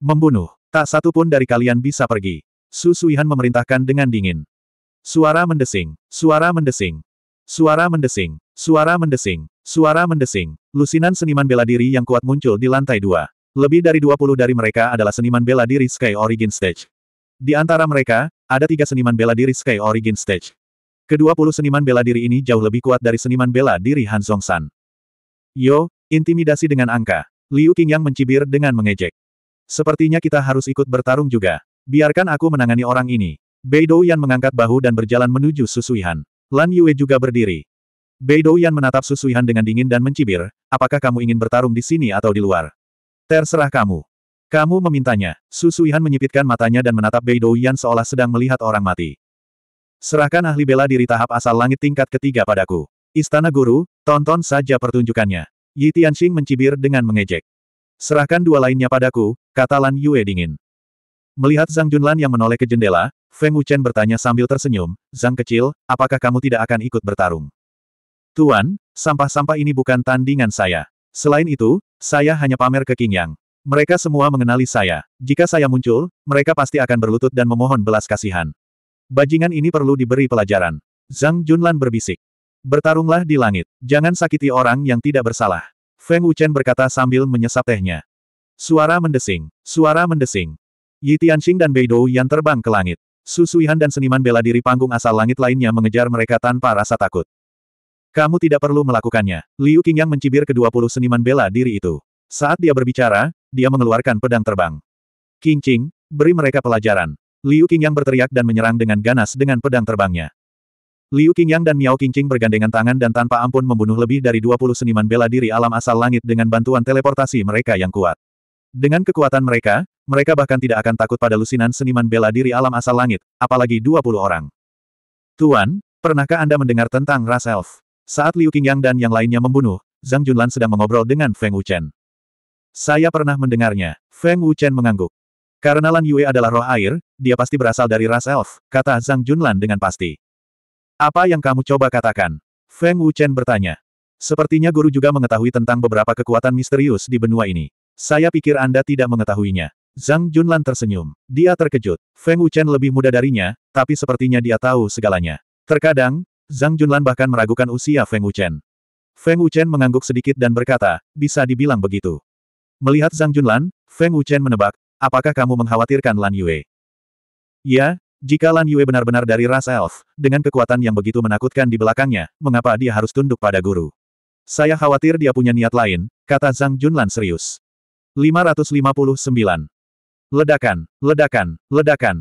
S1: Membunuh. Tak satu pun dari kalian bisa pergi. Su Suihan memerintahkan dengan dingin. Suara mendesing. Suara mendesing. Suara mendesing. Suara mendesing. Suara mendesing. Lusinan seniman bela diri yang kuat muncul di lantai dua. Lebih dari 20 dari mereka adalah seniman bela diri Sky Origin Stage. Di antara mereka, ada tiga seniman bela diri Sky Origin Stage. Kedua puluh seniman bela diri ini jauh lebih kuat dari seniman bela diri Han San. Yo, intimidasi dengan angka. Liu Qingyang mencibir dengan mengejek. Sepertinya kita harus ikut bertarung juga. Biarkan aku menangani orang ini. Beidou Yan mengangkat bahu dan berjalan menuju Susuihan. Lan Yue juga berdiri. Beidou Yan menatap Susuihan dengan dingin dan mencibir, apakah kamu ingin bertarung di sini atau di luar? Terserah kamu. Kamu memintanya. Susuihan menyipitkan matanya dan menatap Beidou Yan seolah sedang melihat orang mati. Serahkan ahli bela diri tahap asal langit tingkat ketiga padaku. Istana Guru, tonton saja pertunjukannya. Yi Tianxing mencibir dengan mengejek. Serahkan dua lainnya padaku, kata Lan Yue dingin. Melihat Zhang Junlan yang menoleh ke jendela, Feng Wuchen bertanya sambil tersenyum, Zhang kecil, apakah kamu tidak akan ikut bertarung? Tuan, sampah-sampah ini bukan tandingan saya. Selain itu, saya hanya pamer ke King Yang. Mereka semua mengenali saya. Jika saya muncul, mereka pasti akan berlutut dan memohon belas kasihan. Bajingan ini perlu diberi pelajaran. Zhang Junlan berbisik. Bertarunglah di langit. Jangan sakiti orang yang tidak bersalah. Feng Wuchen berkata sambil menyesap tehnya. Suara mendesing, suara mendesing. Yi Tianxing dan Bei Dou yang terbang ke langit. Susuihan dan seniman bela diri panggung asal langit lainnya mengejar mereka tanpa rasa takut. Kamu tidak perlu melakukannya. Liu Qingyang mencibir kedua puluh seniman bela diri itu. Saat dia berbicara, dia mengeluarkan pedang terbang. Qingqing, beri mereka pelajaran. Liu Qingyang berteriak dan menyerang dengan ganas dengan pedang terbangnya. Liu Qingyang dan Miao Qingqing bergandengan tangan dan tanpa ampun membunuh lebih dari 20 seniman bela diri alam asal langit dengan bantuan teleportasi mereka yang kuat. Dengan kekuatan mereka, mereka bahkan tidak akan takut pada lusinan seniman bela diri alam asal langit, apalagi 20 orang. Tuan, pernahkah Anda mendengar tentang ras elf? Saat Liu Qingyang dan yang lainnya membunuh, Zhang Junlan sedang mengobrol dengan Feng Wuchen. Saya pernah mendengarnya, Feng Wuchen mengangguk. Karena Lan Yue adalah roh air, dia pasti berasal dari ras elf, kata Zhang Junlan dengan pasti. Apa yang kamu coba katakan? Feng Wuchen bertanya. Sepertinya guru juga mengetahui tentang beberapa kekuatan misterius di benua ini. Saya pikir Anda tidak mengetahuinya. Zhang Junlan tersenyum. Dia terkejut. Feng Wuchen lebih muda darinya, tapi sepertinya dia tahu segalanya. Terkadang, Zhang Junlan bahkan meragukan usia Feng Wuchen. Feng Wuchen mengangguk sedikit dan berkata, bisa dibilang begitu. Melihat Zhang Junlan, Feng Wuchen menebak, apakah kamu mengkhawatirkan Lan Yue? Ya, jika Lan Yue benar-benar dari ras elf, dengan kekuatan yang begitu menakutkan di belakangnya, mengapa dia harus tunduk pada guru? Saya khawatir dia punya niat lain, kata Zhang Junlan serius. 559. Ledakan, ledakan, ledakan.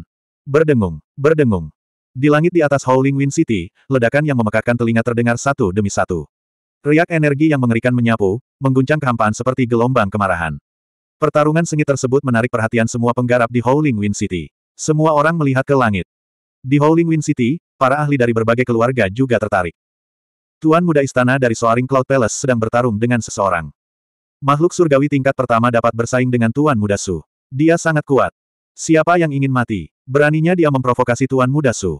S1: Berdengung, berdengung. Di langit di atas Howling Wind City, ledakan yang memekakkan telinga terdengar satu demi satu. Riak energi yang mengerikan menyapu, mengguncang kehampaan seperti gelombang kemarahan. Pertarungan sengit tersebut menarik perhatian semua penggarap di Howling Wind City. Semua orang melihat ke langit. Di Howling Wind City, para ahli dari berbagai keluarga juga tertarik. Tuan muda istana dari Soaring Cloud Palace sedang bertarung dengan seseorang. Makhluk surgawi tingkat pertama dapat bersaing dengan Tuan Muda Su. Dia sangat kuat. Siapa yang ingin mati? Beraninya dia memprovokasi Tuan Muda Su.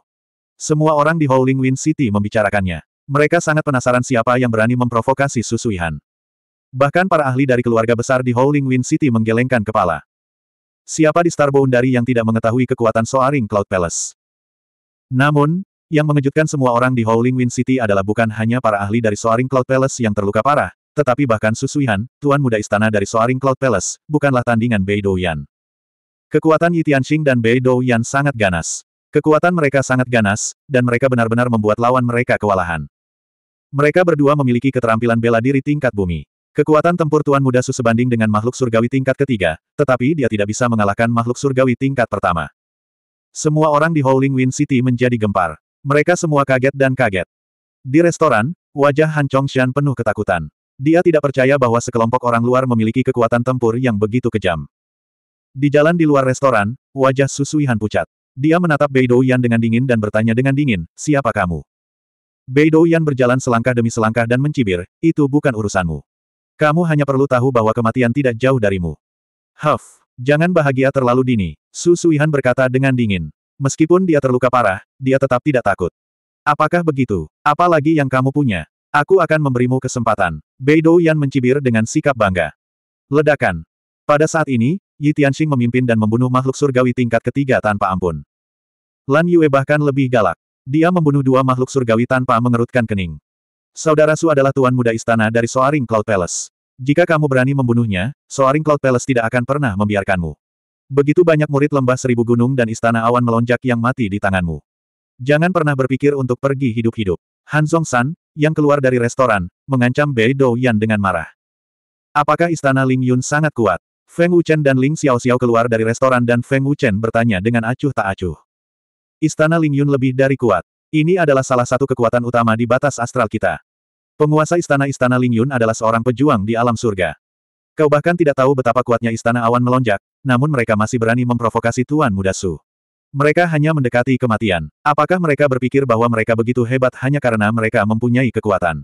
S1: Semua orang di Howling Wind City membicarakannya. Mereka sangat penasaran siapa yang berani memprovokasi Su Suihan. Bahkan para ahli dari keluarga besar di Howling Wind City menggelengkan kepala. Siapa di dari yang tidak mengetahui kekuatan Soaring Cloud Palace? Namun, yang mengejutkan semua orang di Howling Wind City adalah bukan hanya para ahli dari Soaring Cloud Palace yang terluka parah, tetapi bahkan Susuihan, tuan muda istana dari Soaring Cloud Palace, bukanlah tandingan Bei Douyan. Kekuatan Yi Tianxing dan Bei Douyan sangat ganas. Kekuatan mereka sangat ganas, dan mereka benar-benar membuat lawan mereka kewalahan. Mereka berdua memiliki keterampilan bela diri tingkat bumi. Kekuatan tempur Tuan Muda Su sebanding dengan makhluk surgawi tingkat ketiga, tetapi dia tidak bisa mengalahkan makhluk surgawi tingkat pertama. Semua orang di Howling Wind City menjadi gempar. Mereka semua kaget dan kaget. Di restoran, wajah Han Chongshan penuh ketakutan. Dia tidak percaya bahwa sekelompok orang luar memiliki kekuatan tempur yang begitu kejam. Di jalan di luar restoran, wajah Susui Han pucat. Dia menatap Bei Yan dengan dingin dan bertanya dengan dingin, siapa kamu? Bei Yan berjalan selangkah demi selangkah dan mencibir, itu bukan urusanmu. Kamu hanya perlu tahu bahwa kematian tidak jauh darimu. Huff, jangan bahagia terlalu dini, Su Suihan berkata dengan dingin. Meskipun dia terluka parah, dia tetap tidak takut. Apakah begitu? Apalagi yang kamu punya? Aku akan memberimu kesempatan. Beidou Yan mencibir dengan sikap bangga. Ledakan. Pada saat ini, Yi Tianxing memimpin dan membunuh makhluk surgawi tingkat ketiga tanpa ampun. Lan Yue bahkan lebih galak. Dia membunuh dua makhluk surgawi tanpa mengerutkan kening. Saudara Su adalah tuan muda istana dari Soaring Cloud Palace. Jika kamu berani membunuhnya, Soaring Cloud Palace tidak akan pernah membiarkanmu. Begitu banyak murid lembah seribu gunung dan istana awan melonjak yang mati di tanganmu. Jangan pernah berpikir untuk pergi hidup-hidup. Han San, yang keluar dari restoran, mengancam Bei Yan dengan marah. Apakah istana Ling Yun sangat kuat? Feng Wuchen dan Ling Xiao Xiao keluar dari restoran dan Feng Wuchen bertanya dengan acuh tak acuh. Istana Ling Yun lebih dari kuat. Ini adalah salah satu kekuatan utama di batas astral kita. Penguasa istana-istana Ling Yun adalah seorang pejuang di alam surga. Kau bahkan tidak tahu betapa kuatnya istana awan melonjak, namun mereka masih berani memprovokasi Tuan Muda Su. Mereka hanya mendekati kematian. Apakah mereka berpikir bahwa mereka begitu hebat hanya karena mereka mempunyai kekuatan?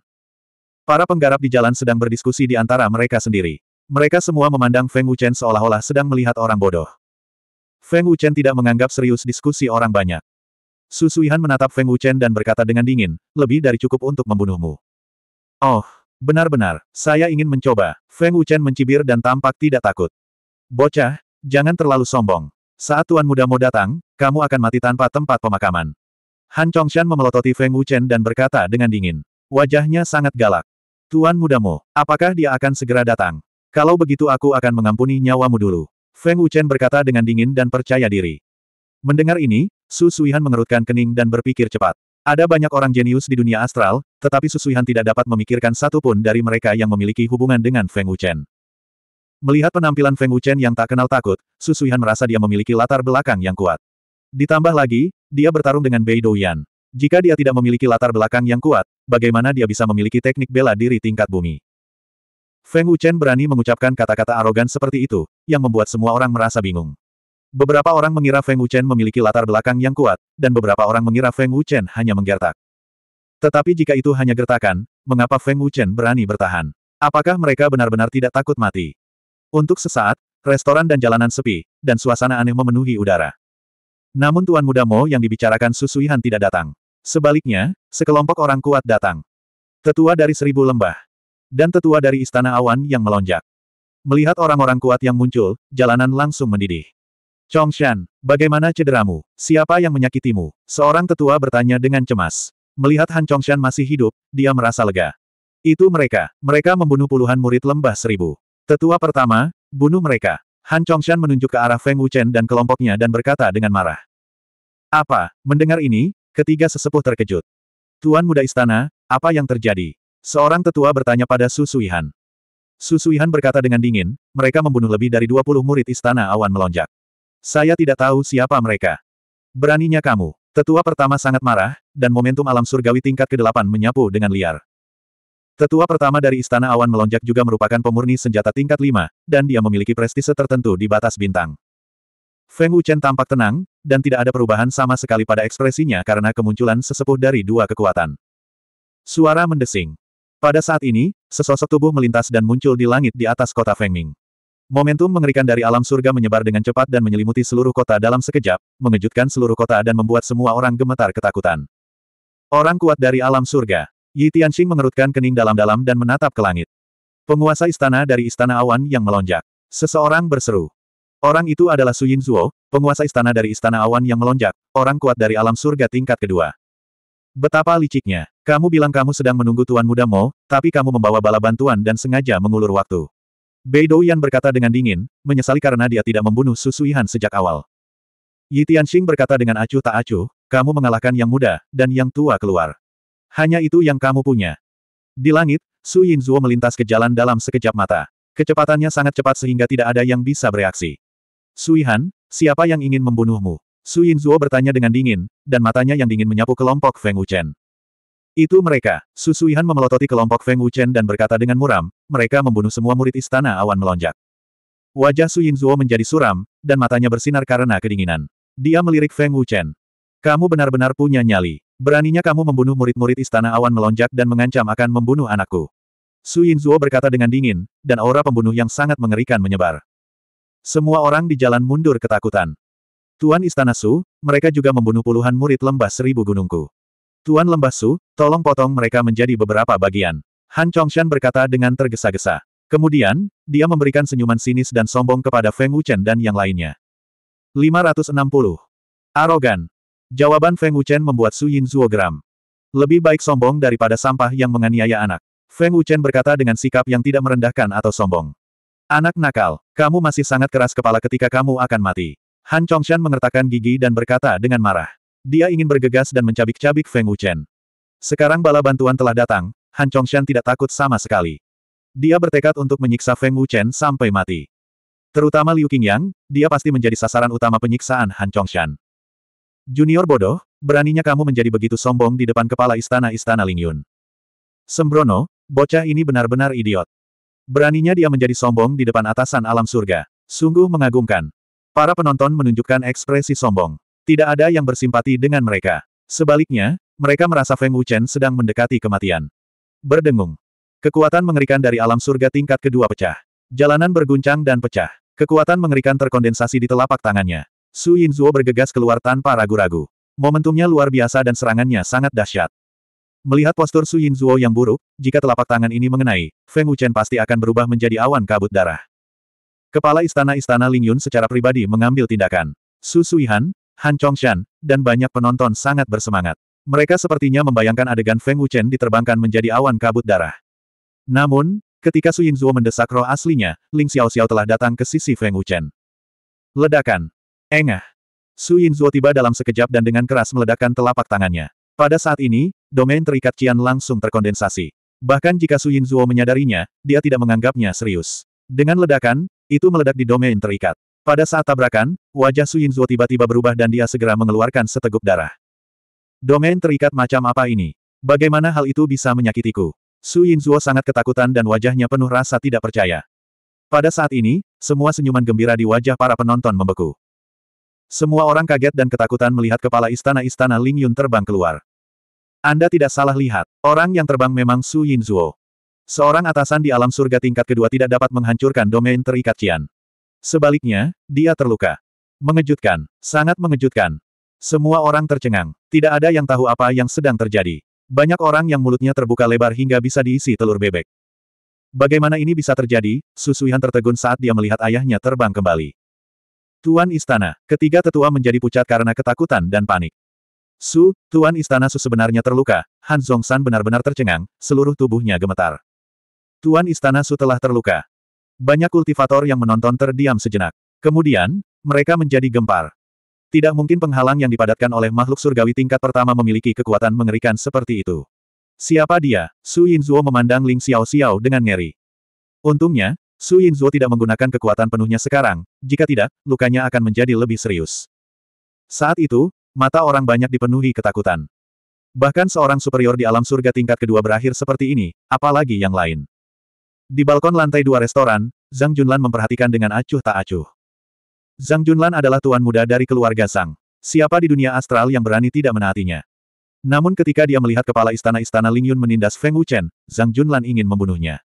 S1: Para penggarap di jalan sedang berdiskusi di antara mereka sendiri. Mereka semua memandang Feng Wuchen seolah-olah sedang melihat orang bodoh. Feng Wuchen tidak menganggap serius diskusi orang banyak. Susuihan menatap Feng Wuchen dan berkata dengan dingin, lebih dari cukup untuk membunuhmu. Oh, benar-benar, saya ingin mencoba. Feng Wuchen mencibir dan tampak tidak takut. Bocah, jangan terlalu sombong. Saat Tuan Muda mau datang, kamu akan mati tanpa tempat pemakaman. Han Chongshan memelototi Feng Wuchen dan berkata dengan dingin. Wajahnya sangat galak. Tuan Muda Mo, apakah dia akan segera datang? Kalau begitu aku akan mengampuni nyawamu dulu. Feng Wuchen berkata dengan dingin dan percaya diri. Mendengar ini, Su Suihan mengerutkan kening dan berpikir cepat. Ada banyak orang jenius di dunia astral, tetapi Su Suihan tidak dapat memikirkan satu pun dari mereka yang memiliki hubungan dengan Feng Wuchen. Melihat penampilan Feng Wuchen yang tak kenal takut, Su Suihan merasa dia memiliki latar belakang yang kuat. Ditambah lagi, dia bertarung dengan Bei Douyan. Jika dia tidak memiliki latar belakang yang kuat, bagaimana dia bisa memiliki teknik bela diri tingkat bumi? Feng Wuchen berani mengucapkan kata-kata arogan seperti itu, yang membuat semua orang merasa bingung. Beberapa orang mengira Feng Wuchen memiliki latar belakang yang kuat, dan beberapa orang mengira Feng Wuchen hanya menggertak. Tetapi jika itu hanya gertakan, mengapa Feng Wuchen berani bertahan? Apakah mereka benar-benar tidak takut mati? Untuk sesaat, restoran dan jalanan sepi, dan suasana aneh memenuhi udara. Namun Tuan Muda Mo yang dibicarakan Susuihan tidak datang. Sebaliknya, sekelompok orang kuat datang. Tetua dari seribu lembah. Dan tetua dari Istana Awan yang melonjak. Melihat orang-orang kuat yang muncul, jalanan langsung mendidih. Chongshan, bagaimana cederamu? Siapa yang menyakitimu? Seorang tetua bertanya dengan cemas. Melihat Han Chongshan masih hidup, dia merasa lega. Itu mereka. Mereka membunuh puluhan murid lembah seribu. Tetua pertama, bunuh mereka. Han Chongshan menunjuk ke arah Feng Wuchen dan kelompoknya dan berkata dengan marah. Apa? Mendengar ini, ketiga sesepuh terkejut. Tuan muda istana, apa yang terjadi? Seorang tetua bertanya pada Su Suihan. Su Suihan berkata dengan dingin, mereka membunuh lebih dari 20 murid istana awan melonjak. Saya tidak tahu siapa mereka. Beraninya kamu. Tetua pertama sangat marah, dan momentum alam surgawi tingkat ke-8 menyapu dengan liar. Tetua pertama dari Istana Awan melonjak juga merupakan pemurni senjata tingkat 5, dan dia memiliki prestise tertentu di batas bintang. Feng Wuchen tampak tenang, dan tidak ada perubahan sama sekali pada ekspresinya karena kemunculan sesepuh dari dua kekuatan. Suara mendesing. Pada saat ini, sesosok tubuh melintas dan muncul di langit di atas kota Fengming. Momentum mengerikan dari alam surga menyebar dengan cepat dan menyelimuti seluruh kota dalam sekejap, mengejutkan seluruh kota dan membuat semua orang gemetar ketakutan. Orang kuat dari alam surga. Yi Tianxing mengerutkan kening dalam-dalam dan menatap ke langit. Penguasa istana dari istana awan yang melonjak. Seseorang berseru. Orang itu adalah Su Yin Zuo, penguasa istana dari istana awan yang melonjak, orang kuat dari alam surga tingkat kedua. Betapa liciknya. Kamu bilang kamu sedang menunggu Tuan Muda Mo, tapi kamu membawa bala bantuan dan sengaja mengulur waktu. Bei Douyan berkata dengan dingin, menyesali karena dia tidak membunuh Susuihan sejak awal. Yi Tianxing berkata dengan acuh tak acuh, kamu mengalahkan yang muda, dan yang tua keluar. Hanya itu yang kamu punya. Di langit, Su Yinzuo melintas ke jalan dalam sekejap mata. Kecepatannya sangat cepat sehingga tidak ada yang bisa bereaksi. Suihan, siapa yang ingin membunuhmu? Su Yinzuo bertanya dengan dingin, dan matanya yang dingin menyapu kelompok Feng Wuchen. Itu mereka. Susuihan memelototi kelompok Feng Wuchen dan berkata dengan muram, mereka membunuh semua murid istana awan melonjak. Wajah Su Yin Yinzuo menjadi suram, dan matanya bersinar karena kedinginan. Dia melirik Feng Wuchen. Kamu benar-benar punya nyali. Beraninya kamu membunuh murid-murid istana awan melonjak dan mengancam akan membunuh anakku. Su Yin Yinzuo berkata dengan dingin, dan aura pembunuh yang sangat mengerikan menyebar. Semua orang di jalan mundur ketakutan. Tuan Istana Su, mereka juga membunuh puluhan murid lembah seribu gunungku. Tuan Lembasu, tolong potong mereka menjadi beberapa bagian. Han Chongshan berkata dengan tergesa-gesa. Kemudian, dia memberikan senyuman sinis dan sombong kepada Feng Wuchen dan yang lainnya. 560. Arogan. Jawaban Feng Wuchen membuat Su Yin Zuo geram. Lebih baik sombong daripada sampah yang menganiaya anak. Feng Wuchen berkata dengan sikap yang tidak merendahkan atau sombong. Anak nakal, kamu masih sangat keras kepala ketika kamu akan mati. Han Chongshan mengertakkan gigi dan berkata dengan marah. Dia ingin bergegas dan mencabik-cabik Feng Wuchen. Sekarang bala bantuan telah datang, Han Chongshan tidak takut sama sekali. Dia bertekad untuk menyiksa Feng Wuchen sampai mati. Terutama Liu Qingyang, dia pasti menjadi sasaran utama penyiksaan Han Chongshan. Junior bodoh, beraninya kamu menjadi begitu sombong di depan kepala istana-istana Lingyun. Sembrono, bocah ini benar-benar idiot. Beraninya dia menjadi sombong di depan atasan alam surga. Sungguh mengagumkan. Para penonton menunjukkan ekspresi sombong. Tidak ada yang bersimpati dengan mereka. Sebaliknya, mereka merasa Feng Wuchen sedang mendekati kematian. Berdengung. Kekuatan mengerikan dari alam surga tingkat kedua pecah. Jalanan berguncang dan pecah. Kekuatan mengerikan terkondensasi di telapak tangannya. Su Yin Yinzuo bergegas keluar tanpa ragu-ragu. Momentumnya luar biasa dan serangannya sangat dahsyat. Melihat postur Su Yin Yinzuo yang buruk, jika telapak tangan ini mengenai, Feng Wuchen pasti akan berubah menjadi awan kabut darah. Kepala istana-istana Ling Yun secara pribadi mengambil tindakan. Su Suihan, Han Chongshan, dan banyak penonton sangat bersemangat. Mereka sepertinya membayangkan adegan Feng Wuchen diterbangkan menjadi awan kabut darah. Namun, ketika Su Yinzuo mendesak roh aslinya, Ling Xiao Xiao telah datang ke sisi Feng Wuchen. Ledakan. Engah. Su Yinzuo tiba dalam sekejap dan dengan keras meledakkan telapak tangannya. Pada saat ini, domain terikat Qian langsung terkondensasi. Bahkan jika Su Yinzuo menyadarinya, dia tidak menganggapnya serius. Dengan ledakan, itu meledak di domain terikat. Pada saat tabrakan, wajah Su Yinzuo tiba-tiba berubah dan dia segera mengeluarkan seteguk darah. Domain terikat macam apa ini? Bagaimana hal itu bisa menyakitiku? Su Yinzuo sangat ketakutan dan wajahnya penuh rasa tidak percaya. Pada saat ini, semua senyuman gembira di wajah para penonton membeku. Semua orang kaget dan ketakutan melihat kepala istana-istana Ling Yun terbang keluar. Anda tidak salah lihat, orang yang terbang memang Su Yinzuo. Seorang atasan di alam surga tingkat kedua tidak dapat menghancurkan domain terikat Cian. Sebaliknya, dia terluka. Mengejutkan, sangat mengejutkan. Semua orang tercengang, tidak ada yang tahu apa yang sedang terjadi. Banyak orang yang mulutnya terbuka lebar hingga bisa diisi telur bebek. Bagaimana ini bisa terjadi? Susuihan tertegun saat dia melihat ayahnya terbang kembali. Tuan Istana, ketiga tetua menjadi pucat karena ketakutan dan panik. Su, Tuan Istana Su sebenarnya terluka, Han Zhongshan benar-benar tercengang, seluruh tubuhnya gemetar. Tuan Istana Su telah terluka, banyak kultivator yang menonton terdiam sejenak. Kemudian, mereka menjadi gempar. Tidak mungkin penghalang yang dipadatkan oleh makhluk surgawi tingkat pertama memiliki kekuatan mengerikan seperti itu. Siapa dia? Su Yinzuo memandang Ling Xiao Xiao dengan ngeri. Untungnya, Su Yinzuo tidak menggunakan kekuatan penuhnya sekarang, jika tidak, lukanya akan menjadi lebih serius. Saat itu, mata orang banyak dipenuhi ketakutan. Bahkan seorang superior di alam surga tingkat kedua berakhir seperti ini, apalagi yang lain. Di balkon lantai dua restoran, Zhang Junlan memperhatikan dengan acuh tak acuh. Zhang Junlan adalah tuan muda dari keluarga Zhang. Siapa di dunia astral yang berani tidak menaatinya? Namun ketika dia melihat kepala istana-istana Lingyun menindas Feng Wuchen, Zhang Junlan ingin membunuhnya.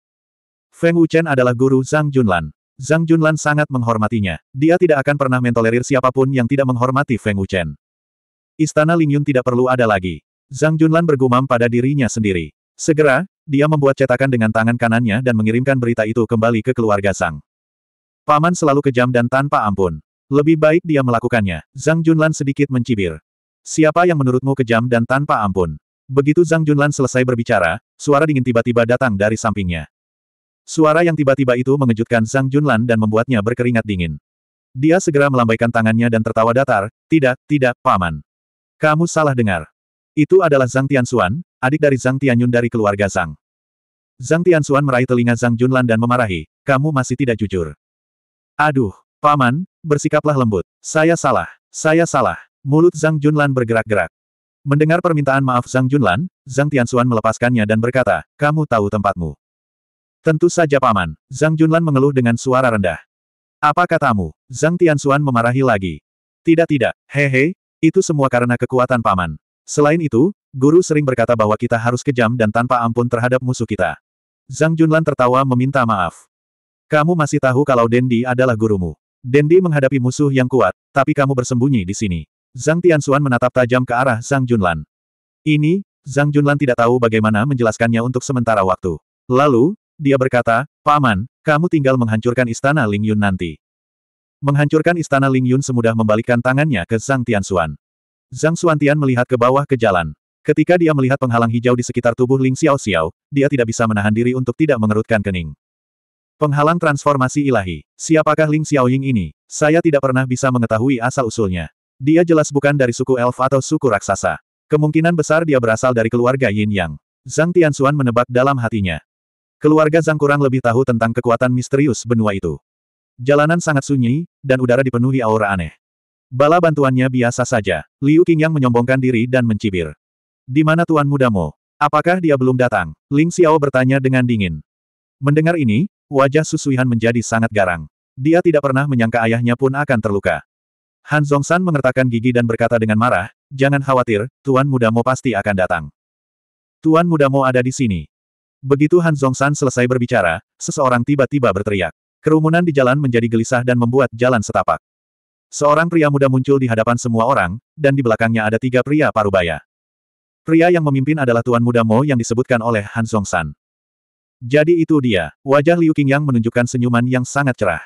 S1: Feng Wuchen adalah guru Zhang Junlan. Zhang Junlan sangat menghormatinya. Dia tidak akan pernah mentolerir siapapun yang tidak menghormati Feng Wuchen. Istana Lingyun tidak perlu ada lagi. Zhang Junlan bergumam pada dirinya sendiri. Segera, dia membuat cetakan dengan tangan kanannya dan mengirimkan berita itu kembali ke keluarga Sang. Paman selalu kejam dan tanpa ampun. Lebih baik dia melakukannya. Zhang Junlan sedikit mencibir. Siapa yang menurutmu kejam dan tanpa ampun? Begitu Zhang Junlan selesai berbicara, suara dingin tiba-tiba datang dari sampingnya. Suara yang tiba-tiba itu mengejutkan Zhang Junlan dan membuatnya berkeringat dingin. Dia segera melambaikan tangannya dan tertawa datar, tidak, tidak, paman. Kamu salah dengar. Itu adalah Zhang Tianxuan, adik dari Zhang Tianyun dari keluarga Zhang. Zhang Tianxuan meraih telinga Zhang Junlan dan memarahi, kamu masih tidak jujur. Aduh, paman, bersikaplah lembut. Saya salah, saya salah. Mulut Zhang Junlan bergerak-gerak. Mendengar permintaan maaf Zhang Junlan, Zhang Tianxuan melepaskannya dan berkata, kamu tahu tempatmu. Tentu saja paman, Zhang Junlan mengeluh dengan suara rendah. Apa katamu? Zhang Tianxuan memarahi lagi. Tidak tidak, hehe, itu semua karena kekuatan paman. Selain itu, Guru sering berkata bahwa kita harus kejam dan tanpa ampun terhadap musuh kita. Zhang Junlan tertawa meminta maaf. Kamu masih tahu kalau Dendi adalah gurumu. Dendi menghadapi musuh yang kuat, tapi kamu bersembunyi di sini. Zhang Tianxuan menatap tajam ke arah Zhang Junlan. Ini, Zhang Junlan tidak tahu bagaimana menjelaskannya untuk sementara waktu. Lalu, dia berkata, Paman, kamu tinggal menghancurkan istana Ling Yun nanti. Menghancurkan istana Ling Yun semudah membalikkan tangannya ke Zhang Tianxuan. Zhang Xuantian melihat ke bawah ke jalan. Ketika dia melihat penghalang hijau di sekitar tubuh Ling Xiao Xiao, dia tidak bisa menahan diri untuk tidak mengerutkan kening. Penghalang transformasi ilahi. Siapakah Ling Xiao Ying ini? Saya tidak pernah bisa mengetahui asal-usulnya. Dia jelas bukan dari suku elf atau suku raksasa. Kemungkinan besar dia berasal dari keluarga Yin Yang. Zhang Tianxuan menebak dalam hatinya. Keluarga Zhang kurang lebih tahu tentang kekuatan misterius benua itu. Jalanan sangat sunyi, dan udara dipenuhi aura aneh. Bala bantuannya biasa saja. Liu Qingyang menyombongkan diri dan mencibir. Di mana tuan Mudamo? Apakah dia belum datang? Ling Xiao bertanya dengan dingin. Mendengar ini, wajah Susuihan menjadi sangat garang. Dia tidak pernah menyangka ayahnya pun akan terluka. Han Zongsan mengertakkan gigi dan berkata dengan marah, jangan khawatir, tuan Mudamo pasti akan datang. Tuan Mudamo ada di sini. Begitu Han Zongsan selesai berbicara, seseorang tiba-tiba berteriak. Kerumunan di jalan menjadi gelisah dan membuat jalan setapak. Seorang pria muda muncul di hadapan semua orang, dan di belakangnya ada tiga pria parubaya. Pria yang memimpin adalah Tuan Muda Mo yang disebutkan oleh Han San. Jadi itu dia, wajah Liu Qingyang menunjukkan senyuman yang sangat cerah.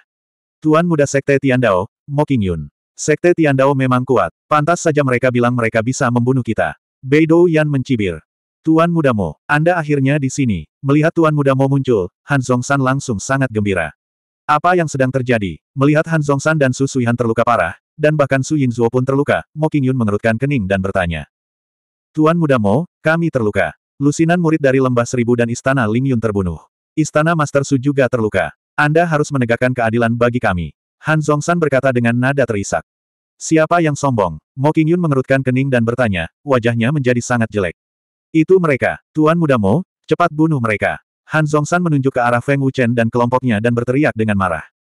S1: Tuan Muda Sekte Tiandao, Mo Qingyun. Sekte Tiandao memang kuat, pantas saja mereka bilang mereka bisa membunuh kita. Beidou Yan mencibir. Tuan Muda Mo, Anda akhirnya di sini. Melihat Tuan Muda Mo muncul, Han San langsung sangat gembira. Apa yang sedang terjadi? Melihat Han San dan Su Suihan terluka parah, dan bahkan Su Yin Yinzuo pun terluka, Mo Qingyun mengerutkan kening dan bertanya. Tuan Muda Mo, kami terluka. Lusinan murid dari Lembah Seribu dan Istana Ling Yun terbunuh. Istana Master Su juga terluka. Anda harus menegakkan keadilan bagi kami. Han Zongsan berkata dengan nada terisak. Siapa yang sombong? Mo Yun mengerutkan kening dan bertanya, wajahnya menjadi sangat jelek. Itu mereka, Tuan Muda Mo, cepat bunuh mereka. Han Zongsan menunjuk ke arah Feng Wuchen dan kelompoknya dan berteriak dengan marah.